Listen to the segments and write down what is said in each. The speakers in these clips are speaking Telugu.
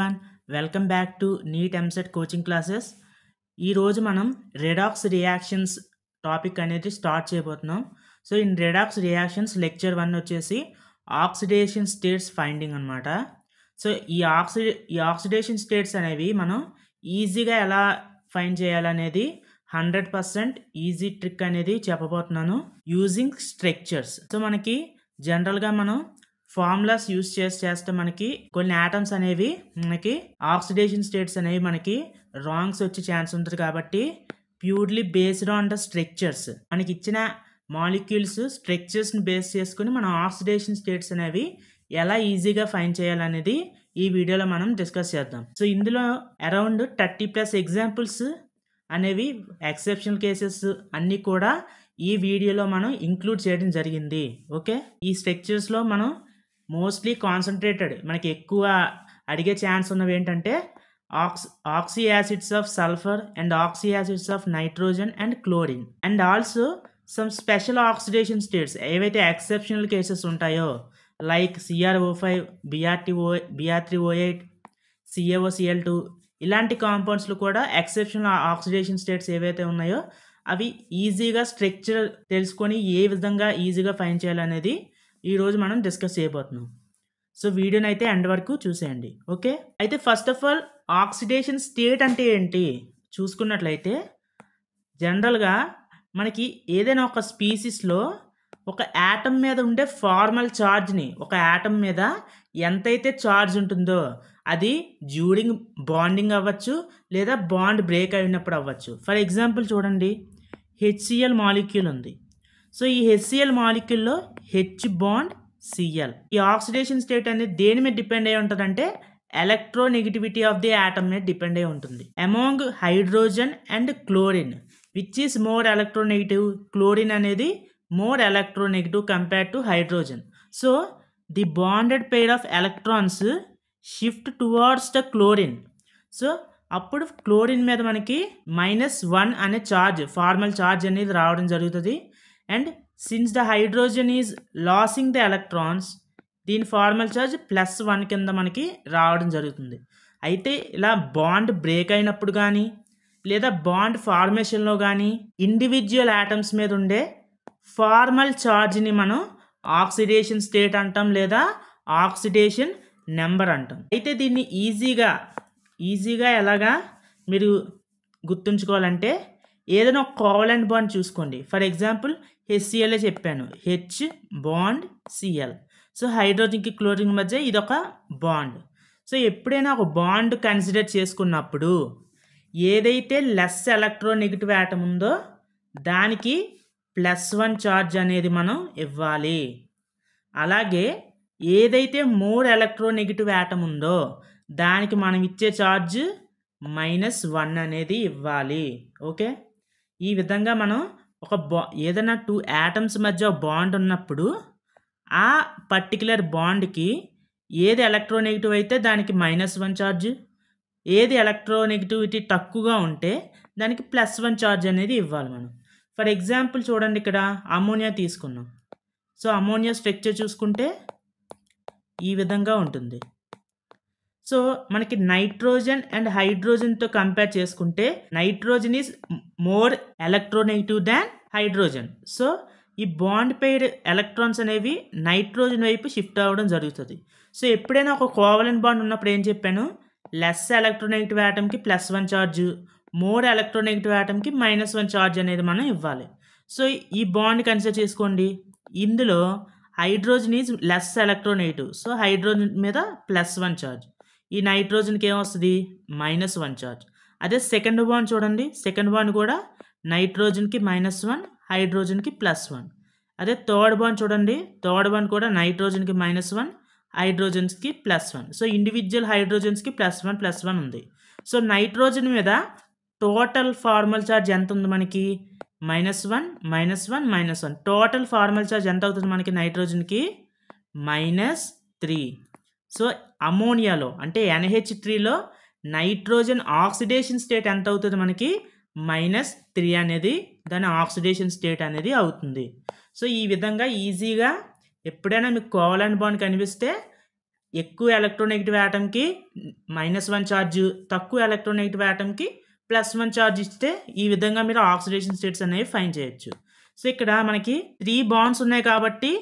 everyone welcome back to NEET EAMCET coaching classes ఈరోజు మనం రెడాక్స్ రియాక్షన్స్ టాపిక్ అనేది స్టార్ట్ చేయబోతున్నాం so in redox reactions lecture one వచ్చేసి ఆక్సిడేషన్ స్టేట్స్ ఫైండింగ్ అనమాట సో ఈ ఆక్సి ఈ ఆక్సిడేషన్ స్టేట్స్ అనేవి మనం ఈజీగా ఎలా ఫైండ్ చేయాలనేది హండ్రెడ్ పర్సెంట్ ఈజీ ట్రిక్ అనేది చెప్పబోతున్నాను యూజింగ్ స్ట్రక్చర్స్ సో మనకి జనరల్గా మనం ఫార్ములాస్ యూస్ చేసి చేస్తే మనకి కొన్ని ఆటమ్స్ అనేవి మనకి ఆక్సిడేషన్ స్టేట్స్ అనేవి మనకి రాంగ్స్ వచ్చే ఛాన్స్ ఉంటుంది కాబట్టి purely based on the structures మనకి ఇచ్చిన మాలిక్యూల్స్ స్ట్రక్చర్స్ని బేస్ చేసుకుని మనం ఆక్సిడేషన్ స్టేట్స్ అనేవి ఎలా ఈజీగా ఫైన్ చేయాలనేది ఈ వీడియోలో మనం డిస్కస్ చేద్దాం సో ఇందులో అరౌండ్ థర్టీ ప్లస్ ఎగ్జాంపుల్స్ అనేవి ఎక్సెప్షనల్ కేసెస్ అన్నీ కూడా ఈ వీడియోలో మనం ఇంక్లూడ్ చేయడం జరిగింది ఓకే ఈ స్ట్రక్చర్స్లో మనం మోస్ట్లీ కాన్సన్ట్రేటెడ్ మనకి ఎక్కువ అడిగే ఛాన్స్ ఉన్నవి ఏంటంటే ox oxy acids of sulphur and oxy acids of nitrogen and chlorine and also some special oxidation states ఏవైతే ఎక్సెప్షనల్ కేసెస్ ఉంటాయో like C R O five O B R three O eight C L two ఇలాంటి కాంపౌండ్స్లు కూడా ఎక్సెప్షనల్ ఆక్సిడేషన్ స్టేట్స్ ఏవైతే ఉన్నాయో అవి ఈజీగా స్ట్రక్చర్ తెలుసుకొని ఏ విధంగా ఈజీగా ఫైన్ చేయాలనేది ఈరోజు మనం డిస్కస్ చేయబోతున్నాం సో వీడియోని అయితే ఎండ్ వరకు చూసేయండి ఓకే అయితే first of all oxidation state అంటే ఏంటి చూసుకున్నట్లయితే జనరల్గా మనకి ఏదైనా ఒక స్పీసీస్లో ఒక యాటమ్ మీద ఉండే ఫార్మల్ ఛార్జ్ని ఒక యాటమ్ మీద ఎంతైతే ఛార్జ్ ఉంటుందో అది డ్యూరింగ్ బాండింగ్ అవ్వచ్చు లేదా బాండ్ బ్రేక్ అయినప్పుడు అవ్వచ్చు ఫర్ ఎగ్జాంపుల్ చూడండి హెచ్సిఎల్ మాలిక్యూల్ ఉంది సో ఈ హెచ్సిఎల్ మాలిక్యుల్లో హెచ్ బాండ్ సిఎల్ ఈ ఆక్సిడేషన్ స్టేట్ అనేది దేని మీద డిపెండ్ అయి ఉంటుందంటే ఎలక్ట్రోనెగిటివిటీ ఆఫ్ ది యాటమ్ మీద డిపెండ్ అయి ఉంటుంది among hydrogen and chlorine which is more electronegative chlorine అనేది more electronegative compared to hydrogen so the bonded pair of electrons shift towards the chlorine so అప్పుడు క్లోరిన్ మీద మనకి మైనస్ వన్ అనే ఛార్జ్ ఫార్మల్ ఛార్జ్ అనేది రావడం జరుగుతుంది and since the hydrogen is losing the electrons దీని ఫార్మల్ ఛార్జ్ ప్లస్ వన్ కింద మనకి రావడం జరుగుతుంది అయితే ఇలా బాండ్ బ్రేక్ అయినప్పుడు కానీ లేదా బాండ్ ఫార్మేషన్లో కానీ ఇండివిజువల్ యాటమ్స్ మీద ఉండే ఫార్మల్ ఛార్జ్ని మనం ఆక్సిడేషన్ స్టేట్ అంటాం లేదా ఆక్సిడేషన్ నెంబర్ అంటాం అయితే దీన్ని ఈజీగా ఈజీగా ఎలాగా మీరు గుర్తుంచుకోవాలంటే ఏదైనా ఒక కోవలెంట్ బాండ్ చూసుకోండి ఫర్ ఎగ్జాంపుల్ హెచ్సిఎల్ చెప్పాను హెచ్ బాండ్ సిఎల్ సో హైడ్రోజన్కి క్లోరిన్ మధ్య ఇది ఒక బాండ్ సో ఎప్పుడైనా ఒక బాండ్ కన్సిడర్ చేసుకున్నప్పుడు ఏదైతే లెస్ ఎలక్ట్రోనెగిటివ్ యాటమ్ ఉందో దానికి ప్లస్ వన్ ఛార్జ్ అనేది మనం ఇవ్వాలి అలాగే ఏదైతే మోర్ ఎలక్ట్రోనెగిటివ్ యాటమ్ ఉందో దానికి మనం ఇచ్చే ఛార్జ్ మైనస్ వన్ అనేది ఇవ్వాలి ఓకే ఈ విధంగా మనం ఒక బా ఏదైనా టూ యాటమ్స్ మధ్య బాండ్ ఉన్నప్పుడు ఆ పర్టికులర్ బాండ్కి ఏది ఎలక్ట్రోనెగిటివ్ అయితే దానికి మైనస్ వన్ ఛార్జ్ ఏది ఎలక్ట్రోనెగిటివిటీ తక్కువగా ఉంటే దానికి ప్లస్ వన్ ఛార్జ్ అనేది ఇవ్వాలి మనం ఫర్ ఎగ్జాంపుల్ చూడండి ఇక్కడ అమోనియా తీసుకున్నాం సో అమోనియా స్ట్రక్చర్ చూసుకుంటే ఈ విధంగా ఉంటుంది సో మనకి నైట్రోజన్ అండ్ హైడ్రోజన్తో కంపేర్ చేసుకుంటే nitrogen is more electronegative than hydrogen so ఈ బాండ్ పెయిర్ ఎలక్ట్రాన్స్ అనేవి నైట్రోజన్ వైపు షిఫ్ట్ అవ్వడం జరుగుతుంది సో ఎప్పుడైనా ఒక కోవలన్ బాండ్ ఉన్నప్పుడు ఏం చెప్పాను లెస్ ఎలక్ట్రోనెగిటివ్ యాటమ్కి plus one charge more electronegative యాటమ్కి మైనస్ వన్ ఛార్జ్ అనేది మనం ఇవ్వాలి సో ఈ బాండ్ కన్సిడర్ చేసుకోండి ఇందులో hydrogen is less electronegative so hydrogen మీద ప్లస్ వన్ ఛార్జ్ ఈ నైట్రోజన్కి ఏమొస్తుంది మైనస్ వన్ చార్జ్ అదే సెకండ్ బాండ్ చూడండి సెకండ్ బాండ్ కూడా నైట్రోజన్కి మైనస్ వన్ హైడ్రోజన్కి ప్లస్ వన్ అదే థర్డ్ బాండ్ చూడండి థర్డ్ బాండ్ కూడా నైట్రోజన్కి మైనస్ వన్ హైడ్రోజన్స్కి plus one so individual హైడ్రోజన్స్కి plus one plus one ఉంది సో నైట్రోజన్ మీద టోటల్ ఫార్మల్ ఛార్జ్ ఎంత ఉంది మనకి minus one minus one minus one total formal charge ఎంత అవుతుంది మనకి నైట్రోజన్కి మైనస్ త్రీ సో అమోనియాలో అంటే ఎన్హెచ్ త్రీలో నైట్రోజన్ ఆక్సిడేషన్ స్టేట్ ఎంత అవుతుంది మనకి మైనస్ త్రీ అనేది దాని ఆక్సిడేషన్ స్టేట్ అనేది అవుతుంది సో ఈ విధంగా ఈజీగా ఎప్పుడైనా మీకు కోవాలని బాండ్ కనిపిస్తే ఎక్కువ ఎలక్ట్రోనెగిటివ్ యాటమ్కి మైనస్ వన్ ఛార్జ్ తక్కువ ఎలక్ట్రోనెగిటివ్ యాటమ్కి ప్లస్ వన్ ఛార్జ్ ఇస్తే ఈ విధంగా మీరు ఆక్సిడేషన్ స్టేట్స్ అనేవి ఫైన్ చేయొచ్చు సో ఇక్కడ మనకి త్రీ బాండ్స్ ఉన్నాయి కాబట్టి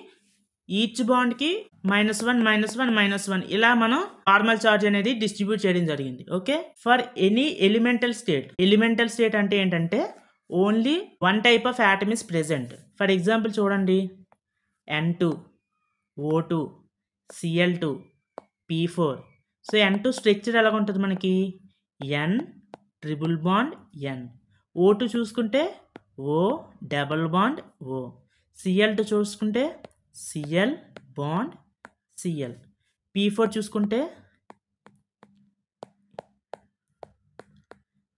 ఈచ్ బాండ్కి minus one minus one minus one ఇలా మనం నార్మల్ చార్జ్ అనేది డిస్ట్రిబ్యూట్ చేయడం జరిగింది okay for any elemental state elemental state అంటే ఏంటంటే only one type of atom is present for example చూడండి N two O two CL two P four so N two structure ఎలా ఉంటుంది మనకి N triple bond N O two చూసుకుంటే O double bond O C L two చూసుకుంటే C L bond C L P four చూసుకుంటే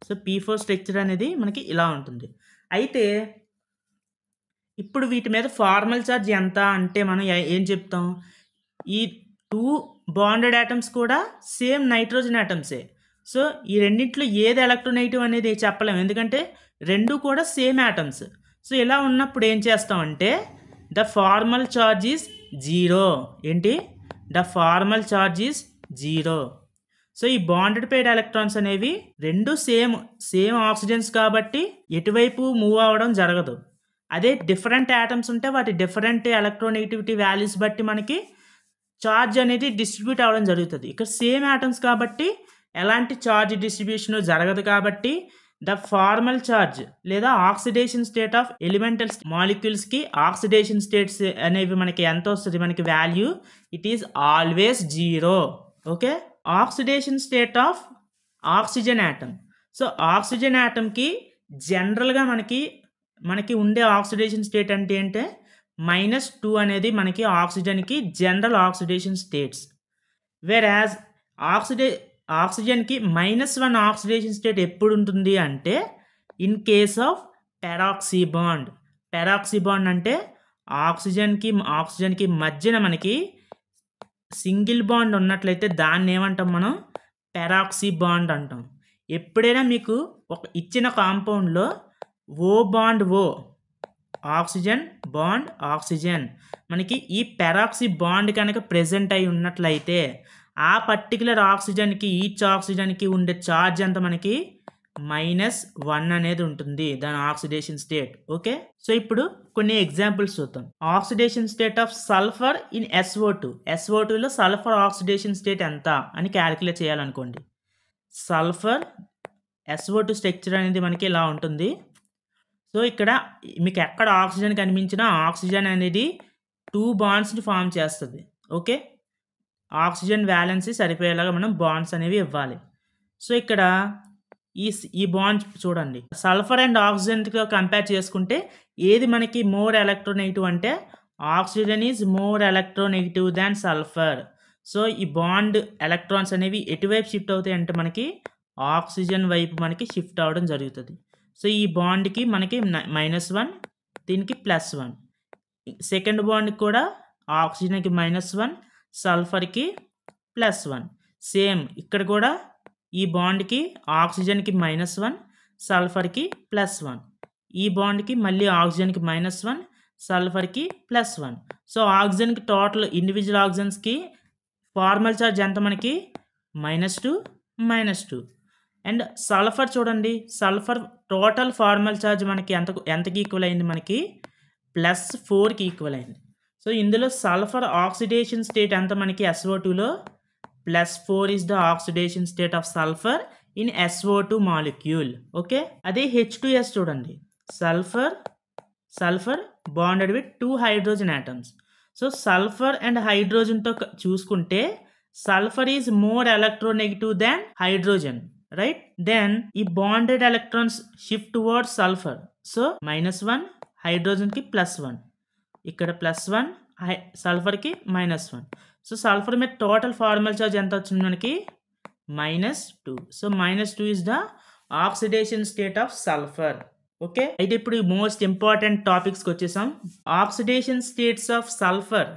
సో పీ ఫోర్ స్ట్రక్చర్ అనేది మనకి ఇలా ఉంటుంది అయితే ఇప్పుడు వీటి మీద ఫార్మల్ ఛార్జ్ ఎంత అంటే మనం ఏం చెప్తాం ఈ టూ బాండెడ్ యాటమ్స్ కూడా సేమ్ నైట్రోజన్ యాటమ్సే సో ఈ రెండింటిలో ఏది ఎలక్ట్రోనెగిటివ్ అనేది చెప్పలేము ఎందుకంటే రెండు కూడా సేమ్ యాటమ్స్ సో ఇలా ఉన్నప్పుడు ఏం చేస్తామంటే the formal charge is zero ఏంటి the formal charge is zero so ఈ బాండెడ్ పెయిడ్ ఎలక్ట్రాన్స్ అనేవి రెండు సేమ్ సేమ్ ఆక్సిజన్స్ కాబట్టి ఎటువైపు మూవ్ అవ్వడం జరగదు అదే డిఫరెంట్ యాటమ్స్ ఉంటే వాటి డిఫరెంట్ ఎలక్ట్రోనెగిటివిటీ వాల్యూస్ బట్టి మనకి ఛార్జ్ అనేది డిస్ట్రిబ్యూట్ అవ్వడం జరుగుతుంది ఇక్కడ సేమ్ యాటమ్స్ కాబట్టి ఎలాంటి ఛార్జ్ డిస్ట్రిబ్యూషన్ జరగదు కాబట్టి ద ఫార్మల్ చార్జ్ లేదా oxidation state of elemental molecules కి ఆక్సిడేషన్ స్టేట్స్ అనేవి మనకి ఎంత వస్తుంది మనకి value it is always zero okay oxidation state of oxygen atom so oxygen యాటమ్కి జనరల్గా మనకి మనకి ఉండే ఆక్సిడేషన్ స్టేట్ అంటే అంటే మైనస్ టూ అనేది మనకి ఆక్సిజన్కి general oxidation states where as oxide ఆక్సిజన్కి మైనస్ వన్ ఆక్సిడేషన్ స్టేట్ ఎప్పుడు ఉంటుంది అంటే in case of peroxy bond peroxy bond అంటే ఆక్సిజన్కి ఆక్సిజన్కి మధ్యన మనకి సింగిల్ బాండ్ ఉన్నట్లయితే దాన్ని ఏమంటాం మనం పెరాక్సీ బాండ్ అంటాం ఎప్పుడైనా మీకు ఒక ఇచ్చిన కాంపౌండ్లో O bond O oxygen bond oxygen మనకి ఈ పెరాక్సీ బాండ్ కనుక ప్రెజెంట్ అయి ఉన్నట్లయితే ఆ పర్టికులర్ ఆక్సిజన్కి ఈచ్ ఆక్సిజన్కి ఉండే ఛార్జ్ అంతా మనకి మైనస్ వన్ అనేది ఉంటుంది దాని ఆక్సిడేషన్ స్టేట్ ఓకే సో ఇప్పుడు కొన్ని ఎగ్జాంపుల్స్ చూద్దాం oxidation state of sulphur in S O two S O టూలో సల్ఫర్ ఆక్సిడేషన్ స్టేట్ ఎంత అని క్యాలిక్యులేట్ చేయాలనుకోండి సల్ఫర్ ఎస్ఓ టూ స్ట్రక్చర్ అనేది మనకి ఇలా ఉంటుంది సో ఇక్కడ మీకు ఎక్కడ ఆక్సిజన్ కనిపించినా ఆక్సిజన్ అనేది టూ బాండ్స్ని ఫామ్ చేస్తుంది ఓకే ఆక్సిజన్ వ్యాలెన్సీ సరిపోయేలాగా మనం బాండ్స్ అనేవి ఇవ్వాలి సో ఇక్కడ ఈ ఈ బాండ్ చూడండి సల్ఫర్ అండ్ ఆక్సిజన్తో కంపేర్ చేసుకుంటే ఏది మనకి మోర్ ఎలక్ట్రోనెగిటివ్ అంటే oxygen is more electronegative than sulphur so ఈ బాండ్ ఎలక్ట్రాన్స్ అనేవి ఎటువైపు షిఫ్ట్ అవుతాయి అంటే మనకి ఆక్సిజన్ వైపు మనకి షిఫ్ట్ అవ్వడం జరుగుతుంది సో ఈ బాండ్కి మనకి మైనస్ వన్ దీనికి ప్లస్ వన్ సెకండ్ బాండ్కి కూడా ఆక్సిజన్కి మైనస్ వన్ సల్ఫర్కి ప్లస్ వన్ సేమ్ ఇక్కడ కూడా ఈ బాండ్కి ఆక్సిజన్కి మైనస్ వన్ సల్ఫర్కి ప్లస్ వన్ ఈ బాండ్కి మళ్ళీ ఆక్సిజన్కి మైనస్ వన్ సల్ఫర్కి ప్లస్ వన్ సో ఆక్సిజన్కి టోటల్ ఇండివిజువల్ ఆక్సిజన్స్కి ఫార్మల్ చార్జ్ ఎంత మనకి minus two minus two and sulphur చూడండి సల్ఫర్ టోటల్ ఫార్మల్ చార్జ్ మనకి ఎంత ఎంతకి ఈక్వల్ అయింది మనకి ప్లస్ ఫోర్కి ఈక్వల్ అయింది సో ఇందులో సల్ఫర్ ఆక్సిడేషన్ స్టేట్ ఎంత మనకి ఎస్ఓ టూలో plus four is the oxidation state of sulphur in S O two molecule okay అదే హెచ్ టూ ఎస్ చూడండి sulphur sulphur bonded with two hydrogen atoms so sulphur and హైడ్రోజన్తో చూసుకుంటే sulphur is more electronegative than hydrogen right then ఈ bonded electrons shift ward sulphur so minus one హైడ్రోజన్కి ప్లస్ వన్ ఇక్కడ ప్లస్ వన్ సల్ఫర్కి మైనస్ వన్ సో సల్ఫర్ మీద టోటల్ ఫార్మల్ చార్జ్ ఎంత వచ్చింది మనకి minus two so minus two is the oxidation state of sulphur okay అయితే ఇప్పుడు మోస్ట్ ఇంపార్టెంట్ టాపిక్స్కి వచ్చేసాం oxidation states of sulphur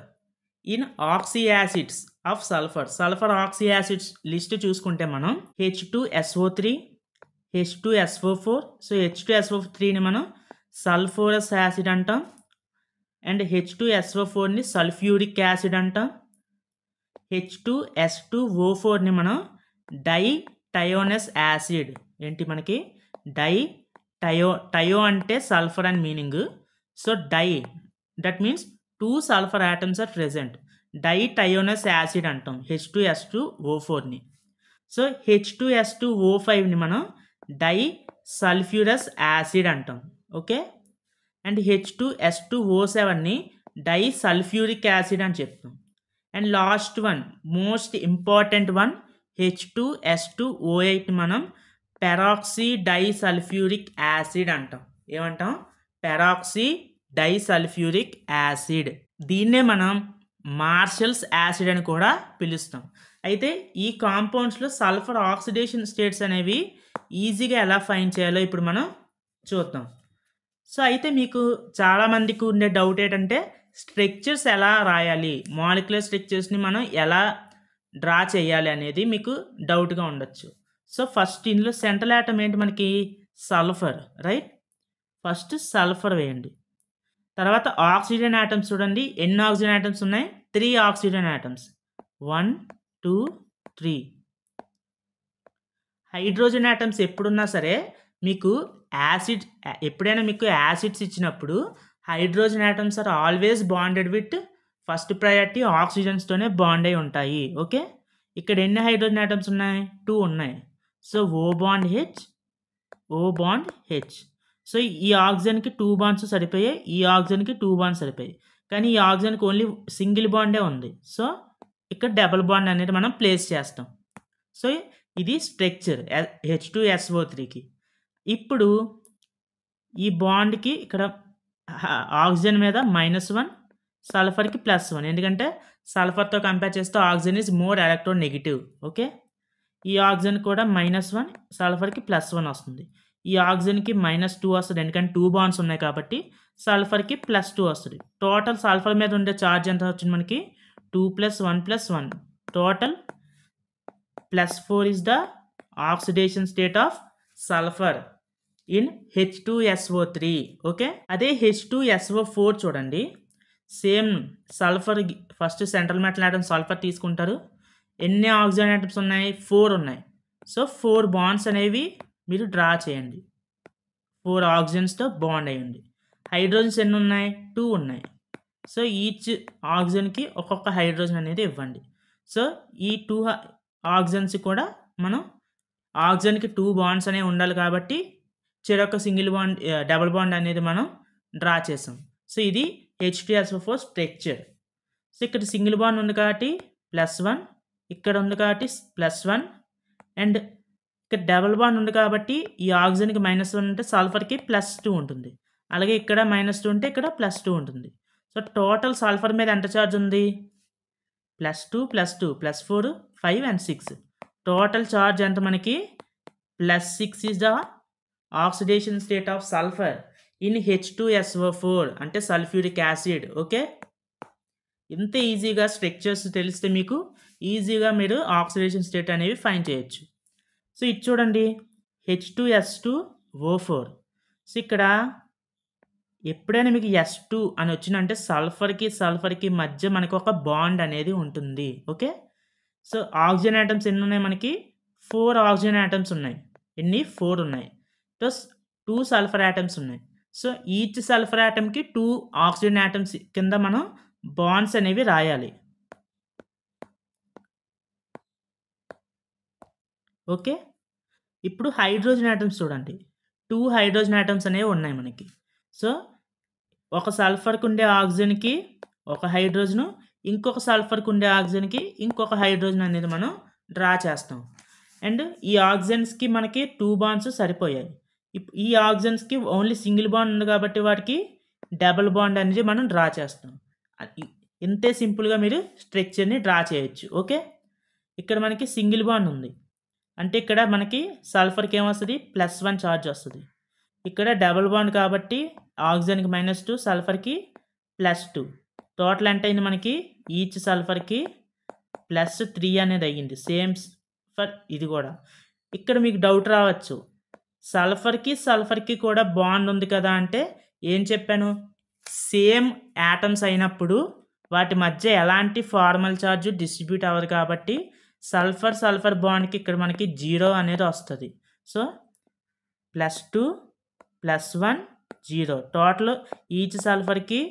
in oxy acids of sulphur sulphur oxy acids list చూసుకుంటే మనం H two S O three H two S O four so H two S O త్రీని మనం సల్ఫోరస్ యాసిడ్ అంటాం అండ్ హెచ్ టూ ఎస్ఓ ఫోర్ని సల్ఫ్యూరిక్ యాసిడ్ అంటాం H two S two O ఫోర్ని మనం డై టయోనస్ యాసిడ్ ఏంటి మనకి డై టయో టయో అంటే sulphur and meaning so di that means two sulphur atoms are present dithionous acid అంటాం H two S two O ఫోర్ని so H two S two O ఫైవ్ని మనం డై సల్ఫ్యూరస్ యాసిడ్ అంటాం okay and H two S two O సెవెన్ని డై సల్ఫ్యూరిక్ యాసిడ్ అని చెప్తాం and last one most important one H two S two O eight మనం పెరాక్సీ డైసల్ఫ్యూరిక్ యాసిడ్ అంటాం ఏమంటాం పెరాక్సీ డైసల్ఫ్యూరిక్ యాసిడ్ దీన్నే మనం మార్షల్స్ యాసిడ్ అని కూడా పిలుస్తాం అయితే ఈ కాంపౌండ్స్లో సల్ఫర్ ఆక్సిడేషన్ స్టేట్స్ అనేవి ఈజీగా ఎలా ఫైన్ చేయాలో ఇప్పుడు మనం చూద్దాం సో అయితే మీకు చాలామందికి ఉండే డౌట్ ఏంటంటే స్ట్రక్చర్స్ ఎలా రాయాలి మాలిక్యులర్ స్ట్రక్చర్స్ని మనం ఎలా డ్రా చేయాలి అనేది మీకు డౌట్గా ఉండొచ్చు సో ఫస్ట్ ఇందులో సెంట్రల్ యాటమ్ ఏంటి మనకి సల్ఫర్ రైట్ ఫస్ట్ సల్ఫర్ వేయండి తర్వాత ఆక్సిజన్ యాటమ్స్ చూడండి ఎన్ని ఆక్సిజన్ యాటమ్స్ ఉన్నాయి three oxygen atoms one two three hydrogen atoms ఎప్పుడున్నా సరే మీకు యాసిడ్ ఎప్పుడైనా మీకు యాసిడ్స్ ఇచ్చినప్పుడు hydrogen atoms are always bonded with first priority ఆక్సిజన్స్తోనే బాండ్ అయి ఉంటాయి ఓకే ఇక్కడ ఎన్ని హైడ్రోజన్ ఆటమ్స్ ఉన్నాయి టూ ఉన్నాయి so O bond H O bond H so ఈ ఆక్సిజన్కి టూ బాండ్స్ సరిపోయాయి ఈ ఆక్సిజన్కి టూ బాండ్స్ సరిపోయాయి కానీ ఈ ఆక్సిజన్కి ఓన్లీ సింగిల్ బాండే ఉంది సో ఇక్కడ డబల్ బాండ్ అనేది మనం ప్లేస్ చేస్తాం సో ఇది స్ట్రక్చర్ హెచ్ టూ ఎస్ఓ త్రీకి ఇప్పుడు ఈ బాండ్కి ఇక్కడ ఆక్సిజన్ మీద మైనస్ వన్ సల్ఫర్కి ప్లస్ వన్ ఎందుకంటే సల్ఫర్తో కంపేర్ చేస్తే oxygen is more electronegative okay ఈ ఆక్సిజన్ కూడా మైనస్ వన్ సల్ఫర్కి ప్లస్ వన్ వస్తుంది ఈ ఆక్సిజన్కి మైనస్ టూ వస్తుంది ఎందుకంటే టూ బాండ్స్ ఉన్నాయి కాబట్టి సల్ఫర్కి ప్లస్ టూ వస్తుంది టోటల్ సల్ఫర్ మీద ఉండే ఛార్జ్ ఎంత వచ్చింది మనకి two plus one plus one total plus four is the oxidation state of sulphur in H two S O three okay అదే హెచ్ టూ ఎస్ఓ ఫోర్ చూడండి same sulphur first central metal atom sulphur తీసుకుంటారు ఎన్ని ఆక్సిజన్ ఐటమ్స్ ఉన్నాయి ఫోర్ ఉన్నాయి సో ఫోర్ బాండ్స్ అనేవి మీరు డ్రా చేయండి ఫోర్ ఆక్సిజన్స్తో బాండ్ అయ్యండి హైడ్రోజన్స్ ఎన్ని ఉన్నాయి టూ ఉన్నాయి సో ఈచ్ ఆక్సిజన్కి ఒక్కొక్క హైడ్రోజన్ అనేది ఇవ్వండి సో ఈ టూ ఆక్సిజన్స్ కూడా మనం ఆక్సిజన్కి టూ బాండ్స్ అనేవి ఉండాలి కాబట్టి చెరొక సింగిల్ బాండ్ డబుల్ బాండ్ అనేది మనం డ్రా చేసాం సో ఇది హెచ్టిఆర్సోఫో స్ట్రక్చర్ సో ఇక్కడ సింగిల్ బాండ్ ఉంది కాబట్టి ప్లస్ వన్ ఇక్కడ ఉంది కాబట్టి ప్లస్ వన్ అండ్ ఇక్కడ డబల్ బాండ్ ఉంది కాబట్టి ఈ ఆక్సిజన్కి మైనస్ వన్ ఉంటే సల్ఫర్కి ప్లస్ టూ ఉంటుంది అలాగే ఇక్కడ మైనస్ టూ ఉంటే ఇక్కడ ప్లస్ టూ ఉంటుంది సో టోటల్ సల్ఫర్ మీద ఎంత ఛార్జ్ ఉంది plus two plus two plus four five and six total charge ఎంత మనకి plus six is the oxidation state of sulphur in H two S O four అంటే సల్ఫ్యూరిక్ యాసిడ్ ఓకే ఇంత ఈజీగా స్ట్రక్చర్స్ తెలిస్తే మీకు ఈజీగా మీరు ఆక్సిడేషన్ స్టేట్ అనేవి ఫైన్ చేయొచ్చు సో ఇది చూడండి H two S two O four so ఇక్కడ ఎప్పుడైనా మీకు ఎస్ టూ అని వచ్చిందంటే సల్ఫర్కి సల్ఫర్కి మధ్య మనకు ఒక బాండ్ అనేది ఉంటుంది ఓకే సో ఆక్సిజన్ ఐటమ్స్ ఎన్ని ఉన్నాయి మనకి ఫోర్ ఆక్సిజన్ ఐటమ్స్ ఉన్నాయి ఎన్ని ఫోర్ ఉన్నాయి ప్లస్ టూ సల్ఫర్ ఐటమ్స్ ఉన్నాయి సో ఈచ్ సల్ఫర్ ఐటమ్కి టూ ఆక్సిజన్ ఐటమ్స్ కింద మనం బాండ్స్ అనేవి రాయాలి ఓకే ఇప్పుడు హైడ్రోజన్ ఐటమ్స్ చూడండి టూ హైడ్రోజన్ ఐటమ్స్ అనేవి ఉన్నాయి మనకి సో ఒక సల్ఫర్కి ఉండే ఆక్సిజన్కి ఒక హైడ్రోజను ఇంకొక సల్ఫర్కి ఉండే ఆక్సిజన్కి ఇంకొక హైడ్రోజన్ అనేది మనం డ్రా చేస్తాం అండ్ ఈ ఆక్సిజన్స్కి మనకి టూ బాండ్స్ సరిపోయాయి ఈ ఆక్సిజన్స్కి ఓన్లీ సింగిల్ బాండ్ ఉంది కాబట్టి వాటికి డబుల్ బాండ్ అనేది మనం డ్రా చేస్తాం ఇంతే సింపుల్గా మీరు స్ట్రక్చర్ని డ్రా చేయొచ్చు ఓకే ఇక్కడ మనకి సింగిల్ బాండ్ ఉంది అంటే ఇక్కడ మనకి సల్ఫర్కి ఏమొస్తుంది ప్లస్ వన్ ఛార్జ్ వస్తుంది ఇక్కడ డబల్ బాండ్ కాబట్టి ఆక్సిజన్కి మైనస్ టూ సల్ఫర్కి ప్లస్ టూ టోటల్ ఎంత అయింది మనకి ఈచ్ సల్ఫర్కి ప్లస్ త్రీ అనేది అయ్యింది సేమ్ ఫర్ ఇది కూడా ఇక్కడ మీకు డౌట్ రావచ్చు సల్ఫర్కి సల్ఫర్కి కూడా బాండ్ ఉంది కదా అంటే ఏం చెప్పాను సేమ్ యాటమ్స్ అయినప్పుడు వాటి మధ్య ఎలాంటి ఫార్మల్ ఛార్జ్ డిస్ట్రిబ్యూట్ అవ్వదు కాబట్టి సల్ఫర్ సల్ఫర్ బాండ్కి ఇక్కడ మనకి జీరో అనేది వస్తుంది so plus two plus one zero total each సల్ఫర్కి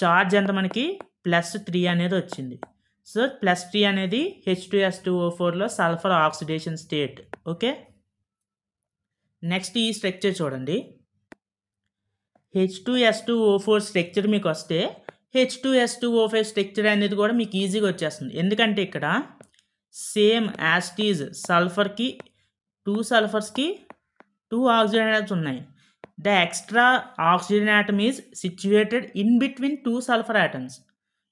చార్జ్ ఎంత మనకి ప్లస్ త్రీ అనేది వచ్చింది సో ప్లస్ త్రీ అనేది H two S two O ఫోర్లో sulphur oxidation state okay next ఈ స్ట్రక్చర్ చూడండి H two S two O four structure మీకు వస్తే H two S two O five structure అనేది కూడా మీకు ఈజీగా వచ్చేస్తుంది ఎందుకంటే ఇక్కడ సేమ్ యాస్టీజ్ సల్ఫర్కి టూ సల్ఫర్స్కి టూ ఆక్సిజన్ ఉన్నాయి the extra oxygen atom is situated in between two sulphur atoms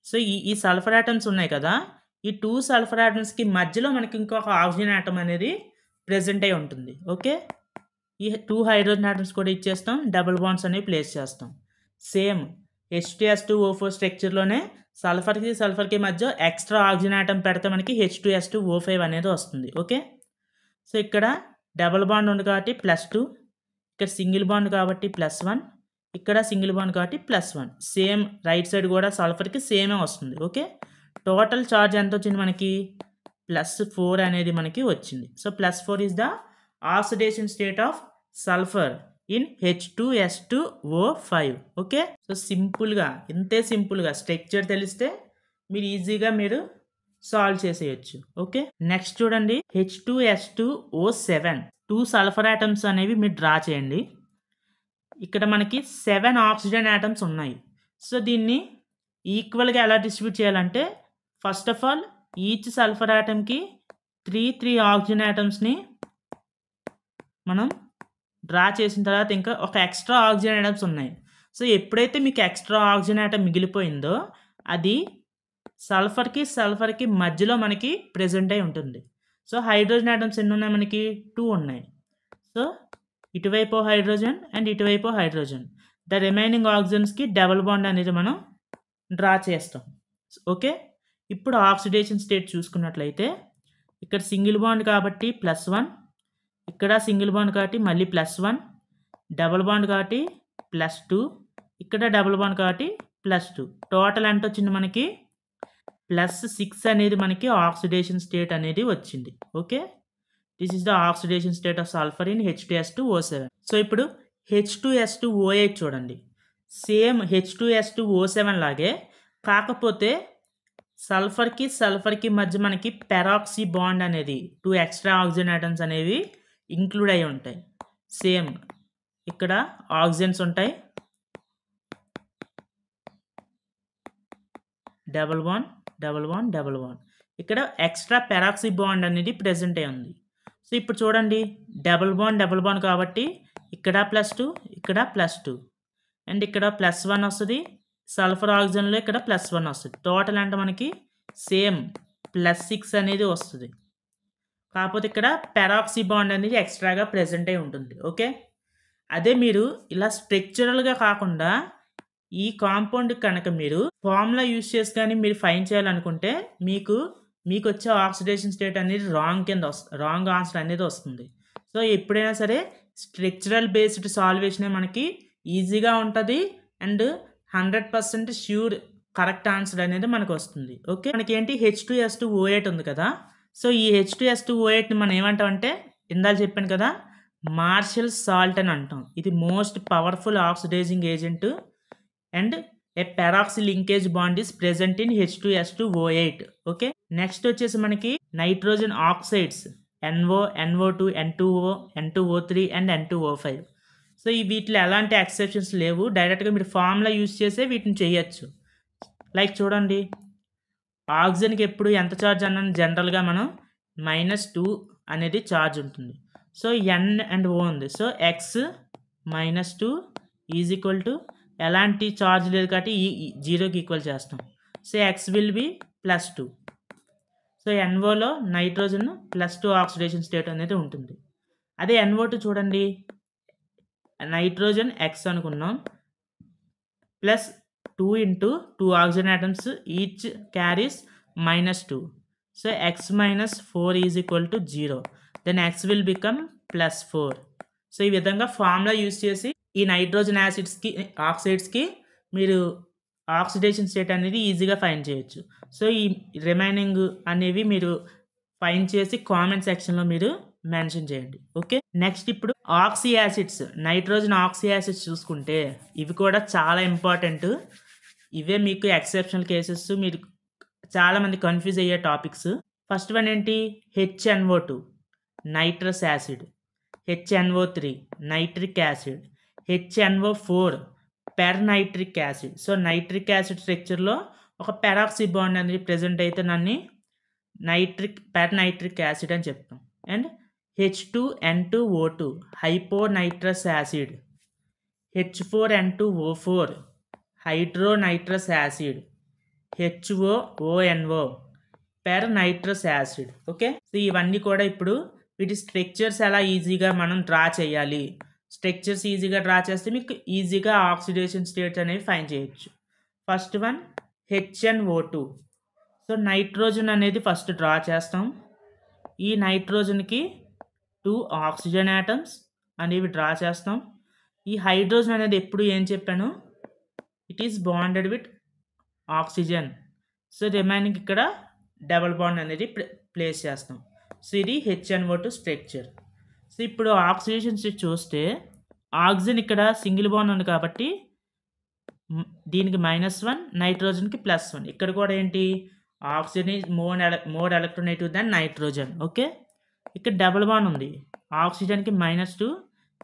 so ఈ ఈ సల్ఫర్ ఆటమ్స్ ఉన్నాయి కదా ఈ టూ సల్ఫర్ ఆటమ్స్కి మధ్యలో మనకి ఇంకొక ఆక్సిజన్ ఆటమ్ అనేది ప్రజెంట్ అయి ఉంటుంది ఓకే ఈ టూ హైడ్రోజన్ ఆటమ్స్ కూడా ఇచ్చేస్తాం డబుల్ బాండ్స్ అనేవి ప్లేస్ చేస్తాం same H two S two O four స్ట్రక్చర్లోనే సల్ఫర్కి సల్ఫర్కి మధ్య ఎక్స్ట్రా ఆక్సిజన్ యాటమ్ పెడితే మనకి H two S two O five అనేది వస్తుంది ఓకే సో ఇక్కడ డబుల్ బాండ్ ఉంది కాబట్టి ప్లస్ టూ ఇక్కడ సింగిల్ బాండ్ కాబట్టి ప్లస్ వన్ ఇక్కడ సింగిల్ బాండ్ కాబట్టి plus one same right side కూడా సల్ఫర్కి సేమే వస్తుంది ఓకే టోటల్ ఛార్జ్ ఎంత వచ్చింది మనకి ప్లస్ ఫోర్ అనేది మనకి వచ్చింది so plus four is the oxidation state of sulphur in H two S two O five okay so సింపుల్గా ఇంతే సింపుల్గా స్ట్రక్చర్ తెలిస్తే మీరు ఈజీగా మీరు సాల్వ్ చేసేయచ్చు ఓకే నెక్స్ట్ చూడండి H two S two O seven two sulphur atoms అనేవి మీరు డ్రా చేయండి ఇక్కడ మనకి సెవెన్ ఆక్సిజన్ యాటమ్స్ ఉన్నాయి సో దీన్ని ఈక్వల్గా ఎలా డిస్ట్రిబ్యూట్ చేయాలంటే first of all each sulphur యాటమ్కి త్రీ త్రీ ఆక్సిజన్ యాటమ్స్ని మనం డ్రా చేసిన తర్వాత ఇంకా ఒక ఎక్స్ట్రా ఆక్సిజన్ యాటమ్స్ ఉన్నాయి సో ఎప్పుడైతే మీకు ఎక్స్ట్రా ఆక్సిజన్ యాటమ్ మిగిలిపోయిందో అది సల్ఫర్కి సల్ఫర్కి మధ్యలో మనకి ప్రజెంట్ అయి ఉంటుంది సో హైడ్రోజన్ ఐటమ్స్ ఎన్ని ఉన్నాయి మనకి టూ ఉన్నాయి సో ఇటువైపు హైడ్రోజన్ అండ్ ఇటువైపు హైడ్రోజన్ ద రిమైనింగ్ ఆక్సిజన్స్కి డబల్ బాండ్ అనేది మనం డ్రా చేస్తాం ఓకే ఇప్పుడు ఆక్సిడేషన్ స్టేట్ చూసుకున్నట్లయితే ఇక్కడ సింగిల్ బాండ్ కాబట్టి ప్లస్ వన్ ఇక్కడ సింగిల్ బాండ్ కాబట్టి మళ్ళీ ప్లస్ వన్ డబల్ బాండ్ కాబట్టి ప్లస్ టూ ఇక్కడ డబల్ బాండ్ కాబట్టి ప్లస్ టూ టోటల్ అంటే వచ్చింది మనకి ప్లస్ సిక్స్ అనేది మనకి ఆక్సిడేషన్ స్టేట్ అనేది వచ్చింది okay this is the oxidation state of sulphur in H two S two O seven so ఇప్పుడు H two S two O చూడండి same H two S two O seven లాగే కాకపోతే సల్ఫర్కి సల్ఫర్కి మధ్య మనకి పెరాక్సీ బాండ్ అనేది టూ ఎక్స్ట్రా ఆక్సిజన్ ఐటమ్స్ అనేవి ఇంక్లూడ్ అయి ఉంటాయి సేమ్ ఇక్కడ ఆక్సిజన్స్ ఉంటాయి double one double one double one ఇక్కడ ఎక్స్ట్రా పెరాక్సీ బాండ్ అనేది ప్రజెంట్ అయి ఉంది సో ఇప్పుడు చూడండి డబల్ వన్ డబల్ వన్ కాబట్టి ఇక్కడ ప్లస్ టూ ఇక్కడ ప్లస్ టూ అండ్ ఇక్కడ ప్లస్ వన్ వస్తుంది సల్ఫర్ ఆక్సిజన్లో ఇక్కడ ప్లస్ వన్ వస్తుంది టోటల్ అంటే మనకి సేమ్ ప్లస్ సిక్స్ అనేది వస్తుంది కాకపోతే ఇక్కడ పెరాక్సీ బాండ్ అనేది ఎక్స్ట్రాగా ప్రజెంట్ అయి ఉంటుంది ఓకే అదే మీరు ఇలా స్ట్రక్చరల్గా కాకుండా ఈ కాంపౌండ్ కనుక మీరు ఫార్ములా యూస్ చేసి కానీ మీరు ఫైన్ చేయాలనుకుంటే మీకు మీకు వచ్చే ఆక్సిడేషన్ స్టేట్ అనేది రాంగ్ కింద వస్తుంది రాంగ్ ఆన్సర్ అనేది వస్తుంది సో ఎప్పుడైనా సరే స్ట్రక్చరల్ బేస్డ్ సాల్వేషనే మనకి ఈజీగా ఉంటుంది and hundred percent sure correct answer అనేది మనకు వస్తుంది ఓకే మనకి ఏంటి H two S two O eight ఉంది కదా సో ఈ హెచ్ టూ ఎస్ టు ఓఎయిట్ని మనం ఏమంటామంటే ఇందాలు చెప్పాను కదా మార్షల్ సాల్ట్ అని అంటాం ఇది most powerful oxidising agent and a peroxy linkage bond is present in H two S two O eight okay next వచ్చేసి మనకి nitrogen oxides N O N O two N two O N two O three and N two O five so ఈ వీటిలో ఎలాంటి ఎక్సెప్షన్స్ లేవు డైరెక్ట్గా మీరు ఫామ్లా యూజ్ చేసే వీటిని చేయొచ్చు లైక్ చూడండి ఆక్సిజన్కి ఎప్పుడు ఎంత ఛార్జ్ అన్నాను జనరల్గా మనం మైనస్ టూ అనేది ఛార్జ్ ఉంటుంది సో ఎన్ అండ్ ఓ ఉంది so X minus two is equal to ఎలాంటి ఛార్జ్ లేదు కాబట్టి ఈ జీరోకి ఈక్వల్ చేస్తాం so X will be plus two so ఎన్ఓలో nitrogen plus two oxidation state అనేది ఉంటుంది అదే ఎన్ఓ టూ చూడండి నైట్రోజన్ ఎక్స్ అనుకున్నాం plus two into two oxygen atoms each carries minus two so X minus four is equal to zero then X will become plus four so ఈ విధంగా ఫార్ములా యూస్ చేసి ఈ నైట్రోజన్ యాసిడ్స్కి ఆక్సైడ్స్కి మీరు ఆక్సిడేషన్ స్టేట్ అనేది ఈజీగా ఫైన్ చేయొచ్చు సో ఈ రిమైనింగ్ అనేవి మీరు ఫైన్ చేసి కామెంట్ సెక్షన్లో మీరు మెన్షన్ చేయండి ఓకే నెక్స్ట్ ఇప్పుడు oxy acids nitrogen oxy acids చూసుకుంటే ఇవి కూడా చాలా ఇంపార్టెంట్ ఇవే మీకు ఎక్సెప్షనల్ కేసెస్ మీరు చాలామంది కన్ఫ్యూజ్ అయ్యే టాపిక్స్ ఫస్ట్ వన్ ఏంటి H N O two nitrous acid H N O three nitric acid H N O four pernitric acid so nitric acid స్ట్రక్చర్లో ఒక పెరాక్సి బాండ్ అనేది ప్రజెంట్ అయితే దాన్ని నైట్రిక్ పెర్నైట్రిక్ యాసిడ్ అని చెప్తాం and H two N two O two hyponitrous acid H four N two O four hydronitrous acid H O O N O pernitrous acid okay so ఇవన్నీ కూడా ఇప్పుడు వీటి స్ట్రక్చర్స్ ఎలా ఈజీగా మనం డ్రా చేయాలి స్ట్రక్చర్స్ ఈజీగా డ్రా చేస్తే మీకు ఈజీగా ఆక్సిడేషన్ స్టేట్స్ అనేవి ఫైన్ చేయొచ్చు first one O two so nitrogen అనేది ఫస్ట్ డ్రా చేస్తాం ఈ నైట్రోజన్కి టూ ఆక్సిజన్ యాటమ్స్ అనేవి డ్రా చేస్తాం ఈ హైడ్రోజన్ అనేది ఎప్పుడు ఏం చెప్పాను it is bonded with oxygen so remaining ఇక్కడ డబల్ బాండ్ అనేది ప్లేస్ చేస్తాం సో ఇది ఓ టూ స్ట్రక్చర్ సో ఇప్పుడు ఆక్సిడేషన్ స్టేట్ చూస్తే ఆక్సిజన్ ఇక్కడ సింగిల్ బాండ్ ఉంది కాబట్టి దీనికి మైనస్ వన్ నైట్రోజన్కి ప్లస్ వన్ ఇక్కడ కూడా ఏంటి oxygen is more more electronegative than nitrogen okay ఇక్కడ డబుల్ బాండ్ ఉంది ఆక్సిజన్కి మైనస్ టూ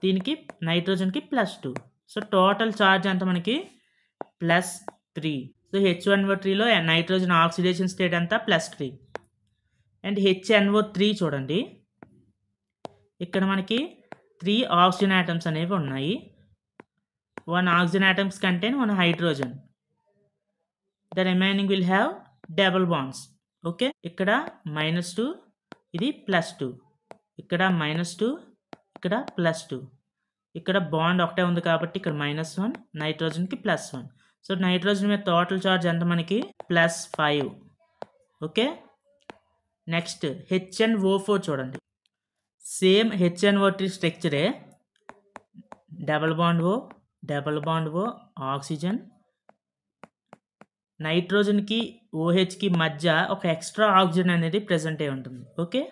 దీనికి నైట్రోజన్కి plus two so total charge అంత మనకి plus three so H one O త్రీలో నైట్రోజన్ ఆక్సిడేషన్ స్టేట్ అంతా plus three and HNO three చూడండి ఇక్కడ మనకి త్రీ ఆక్సిజన్ ఐటమ్స్ అనేవి ఉన్నాయి one oxygen atoms contain one hydrogen the remaining will have double bonds okay ఇక్కడ మైనస్ టూ ఇది ప్లస్ టూ ఇక్కడ మైనస్ టూ ఇక్కడ ప్లస్ టూ ఇక్కడ బాండ్ ఒకటే ఉంది కాబట్టి ఇక్కడ మైనస్ వన్ నైట్రోజన్కి ప్లస్ వన్ సో నైట్రోజన్ మీద టోటల్ చార్జ్ ఎంత మనకి plus five okay next O four చూడండి సేమ్ హెచ్ ట్రీ స్ట్రక్చరే double bond O double bond O oxygen నైట్రోజన్కి ఓహెచ్కి మధ్య ఒక ఎక్స్ట్రా ఆక్సిజన్ అనేది ప్రజెంట్ అయి ఉంటుంది ఓకే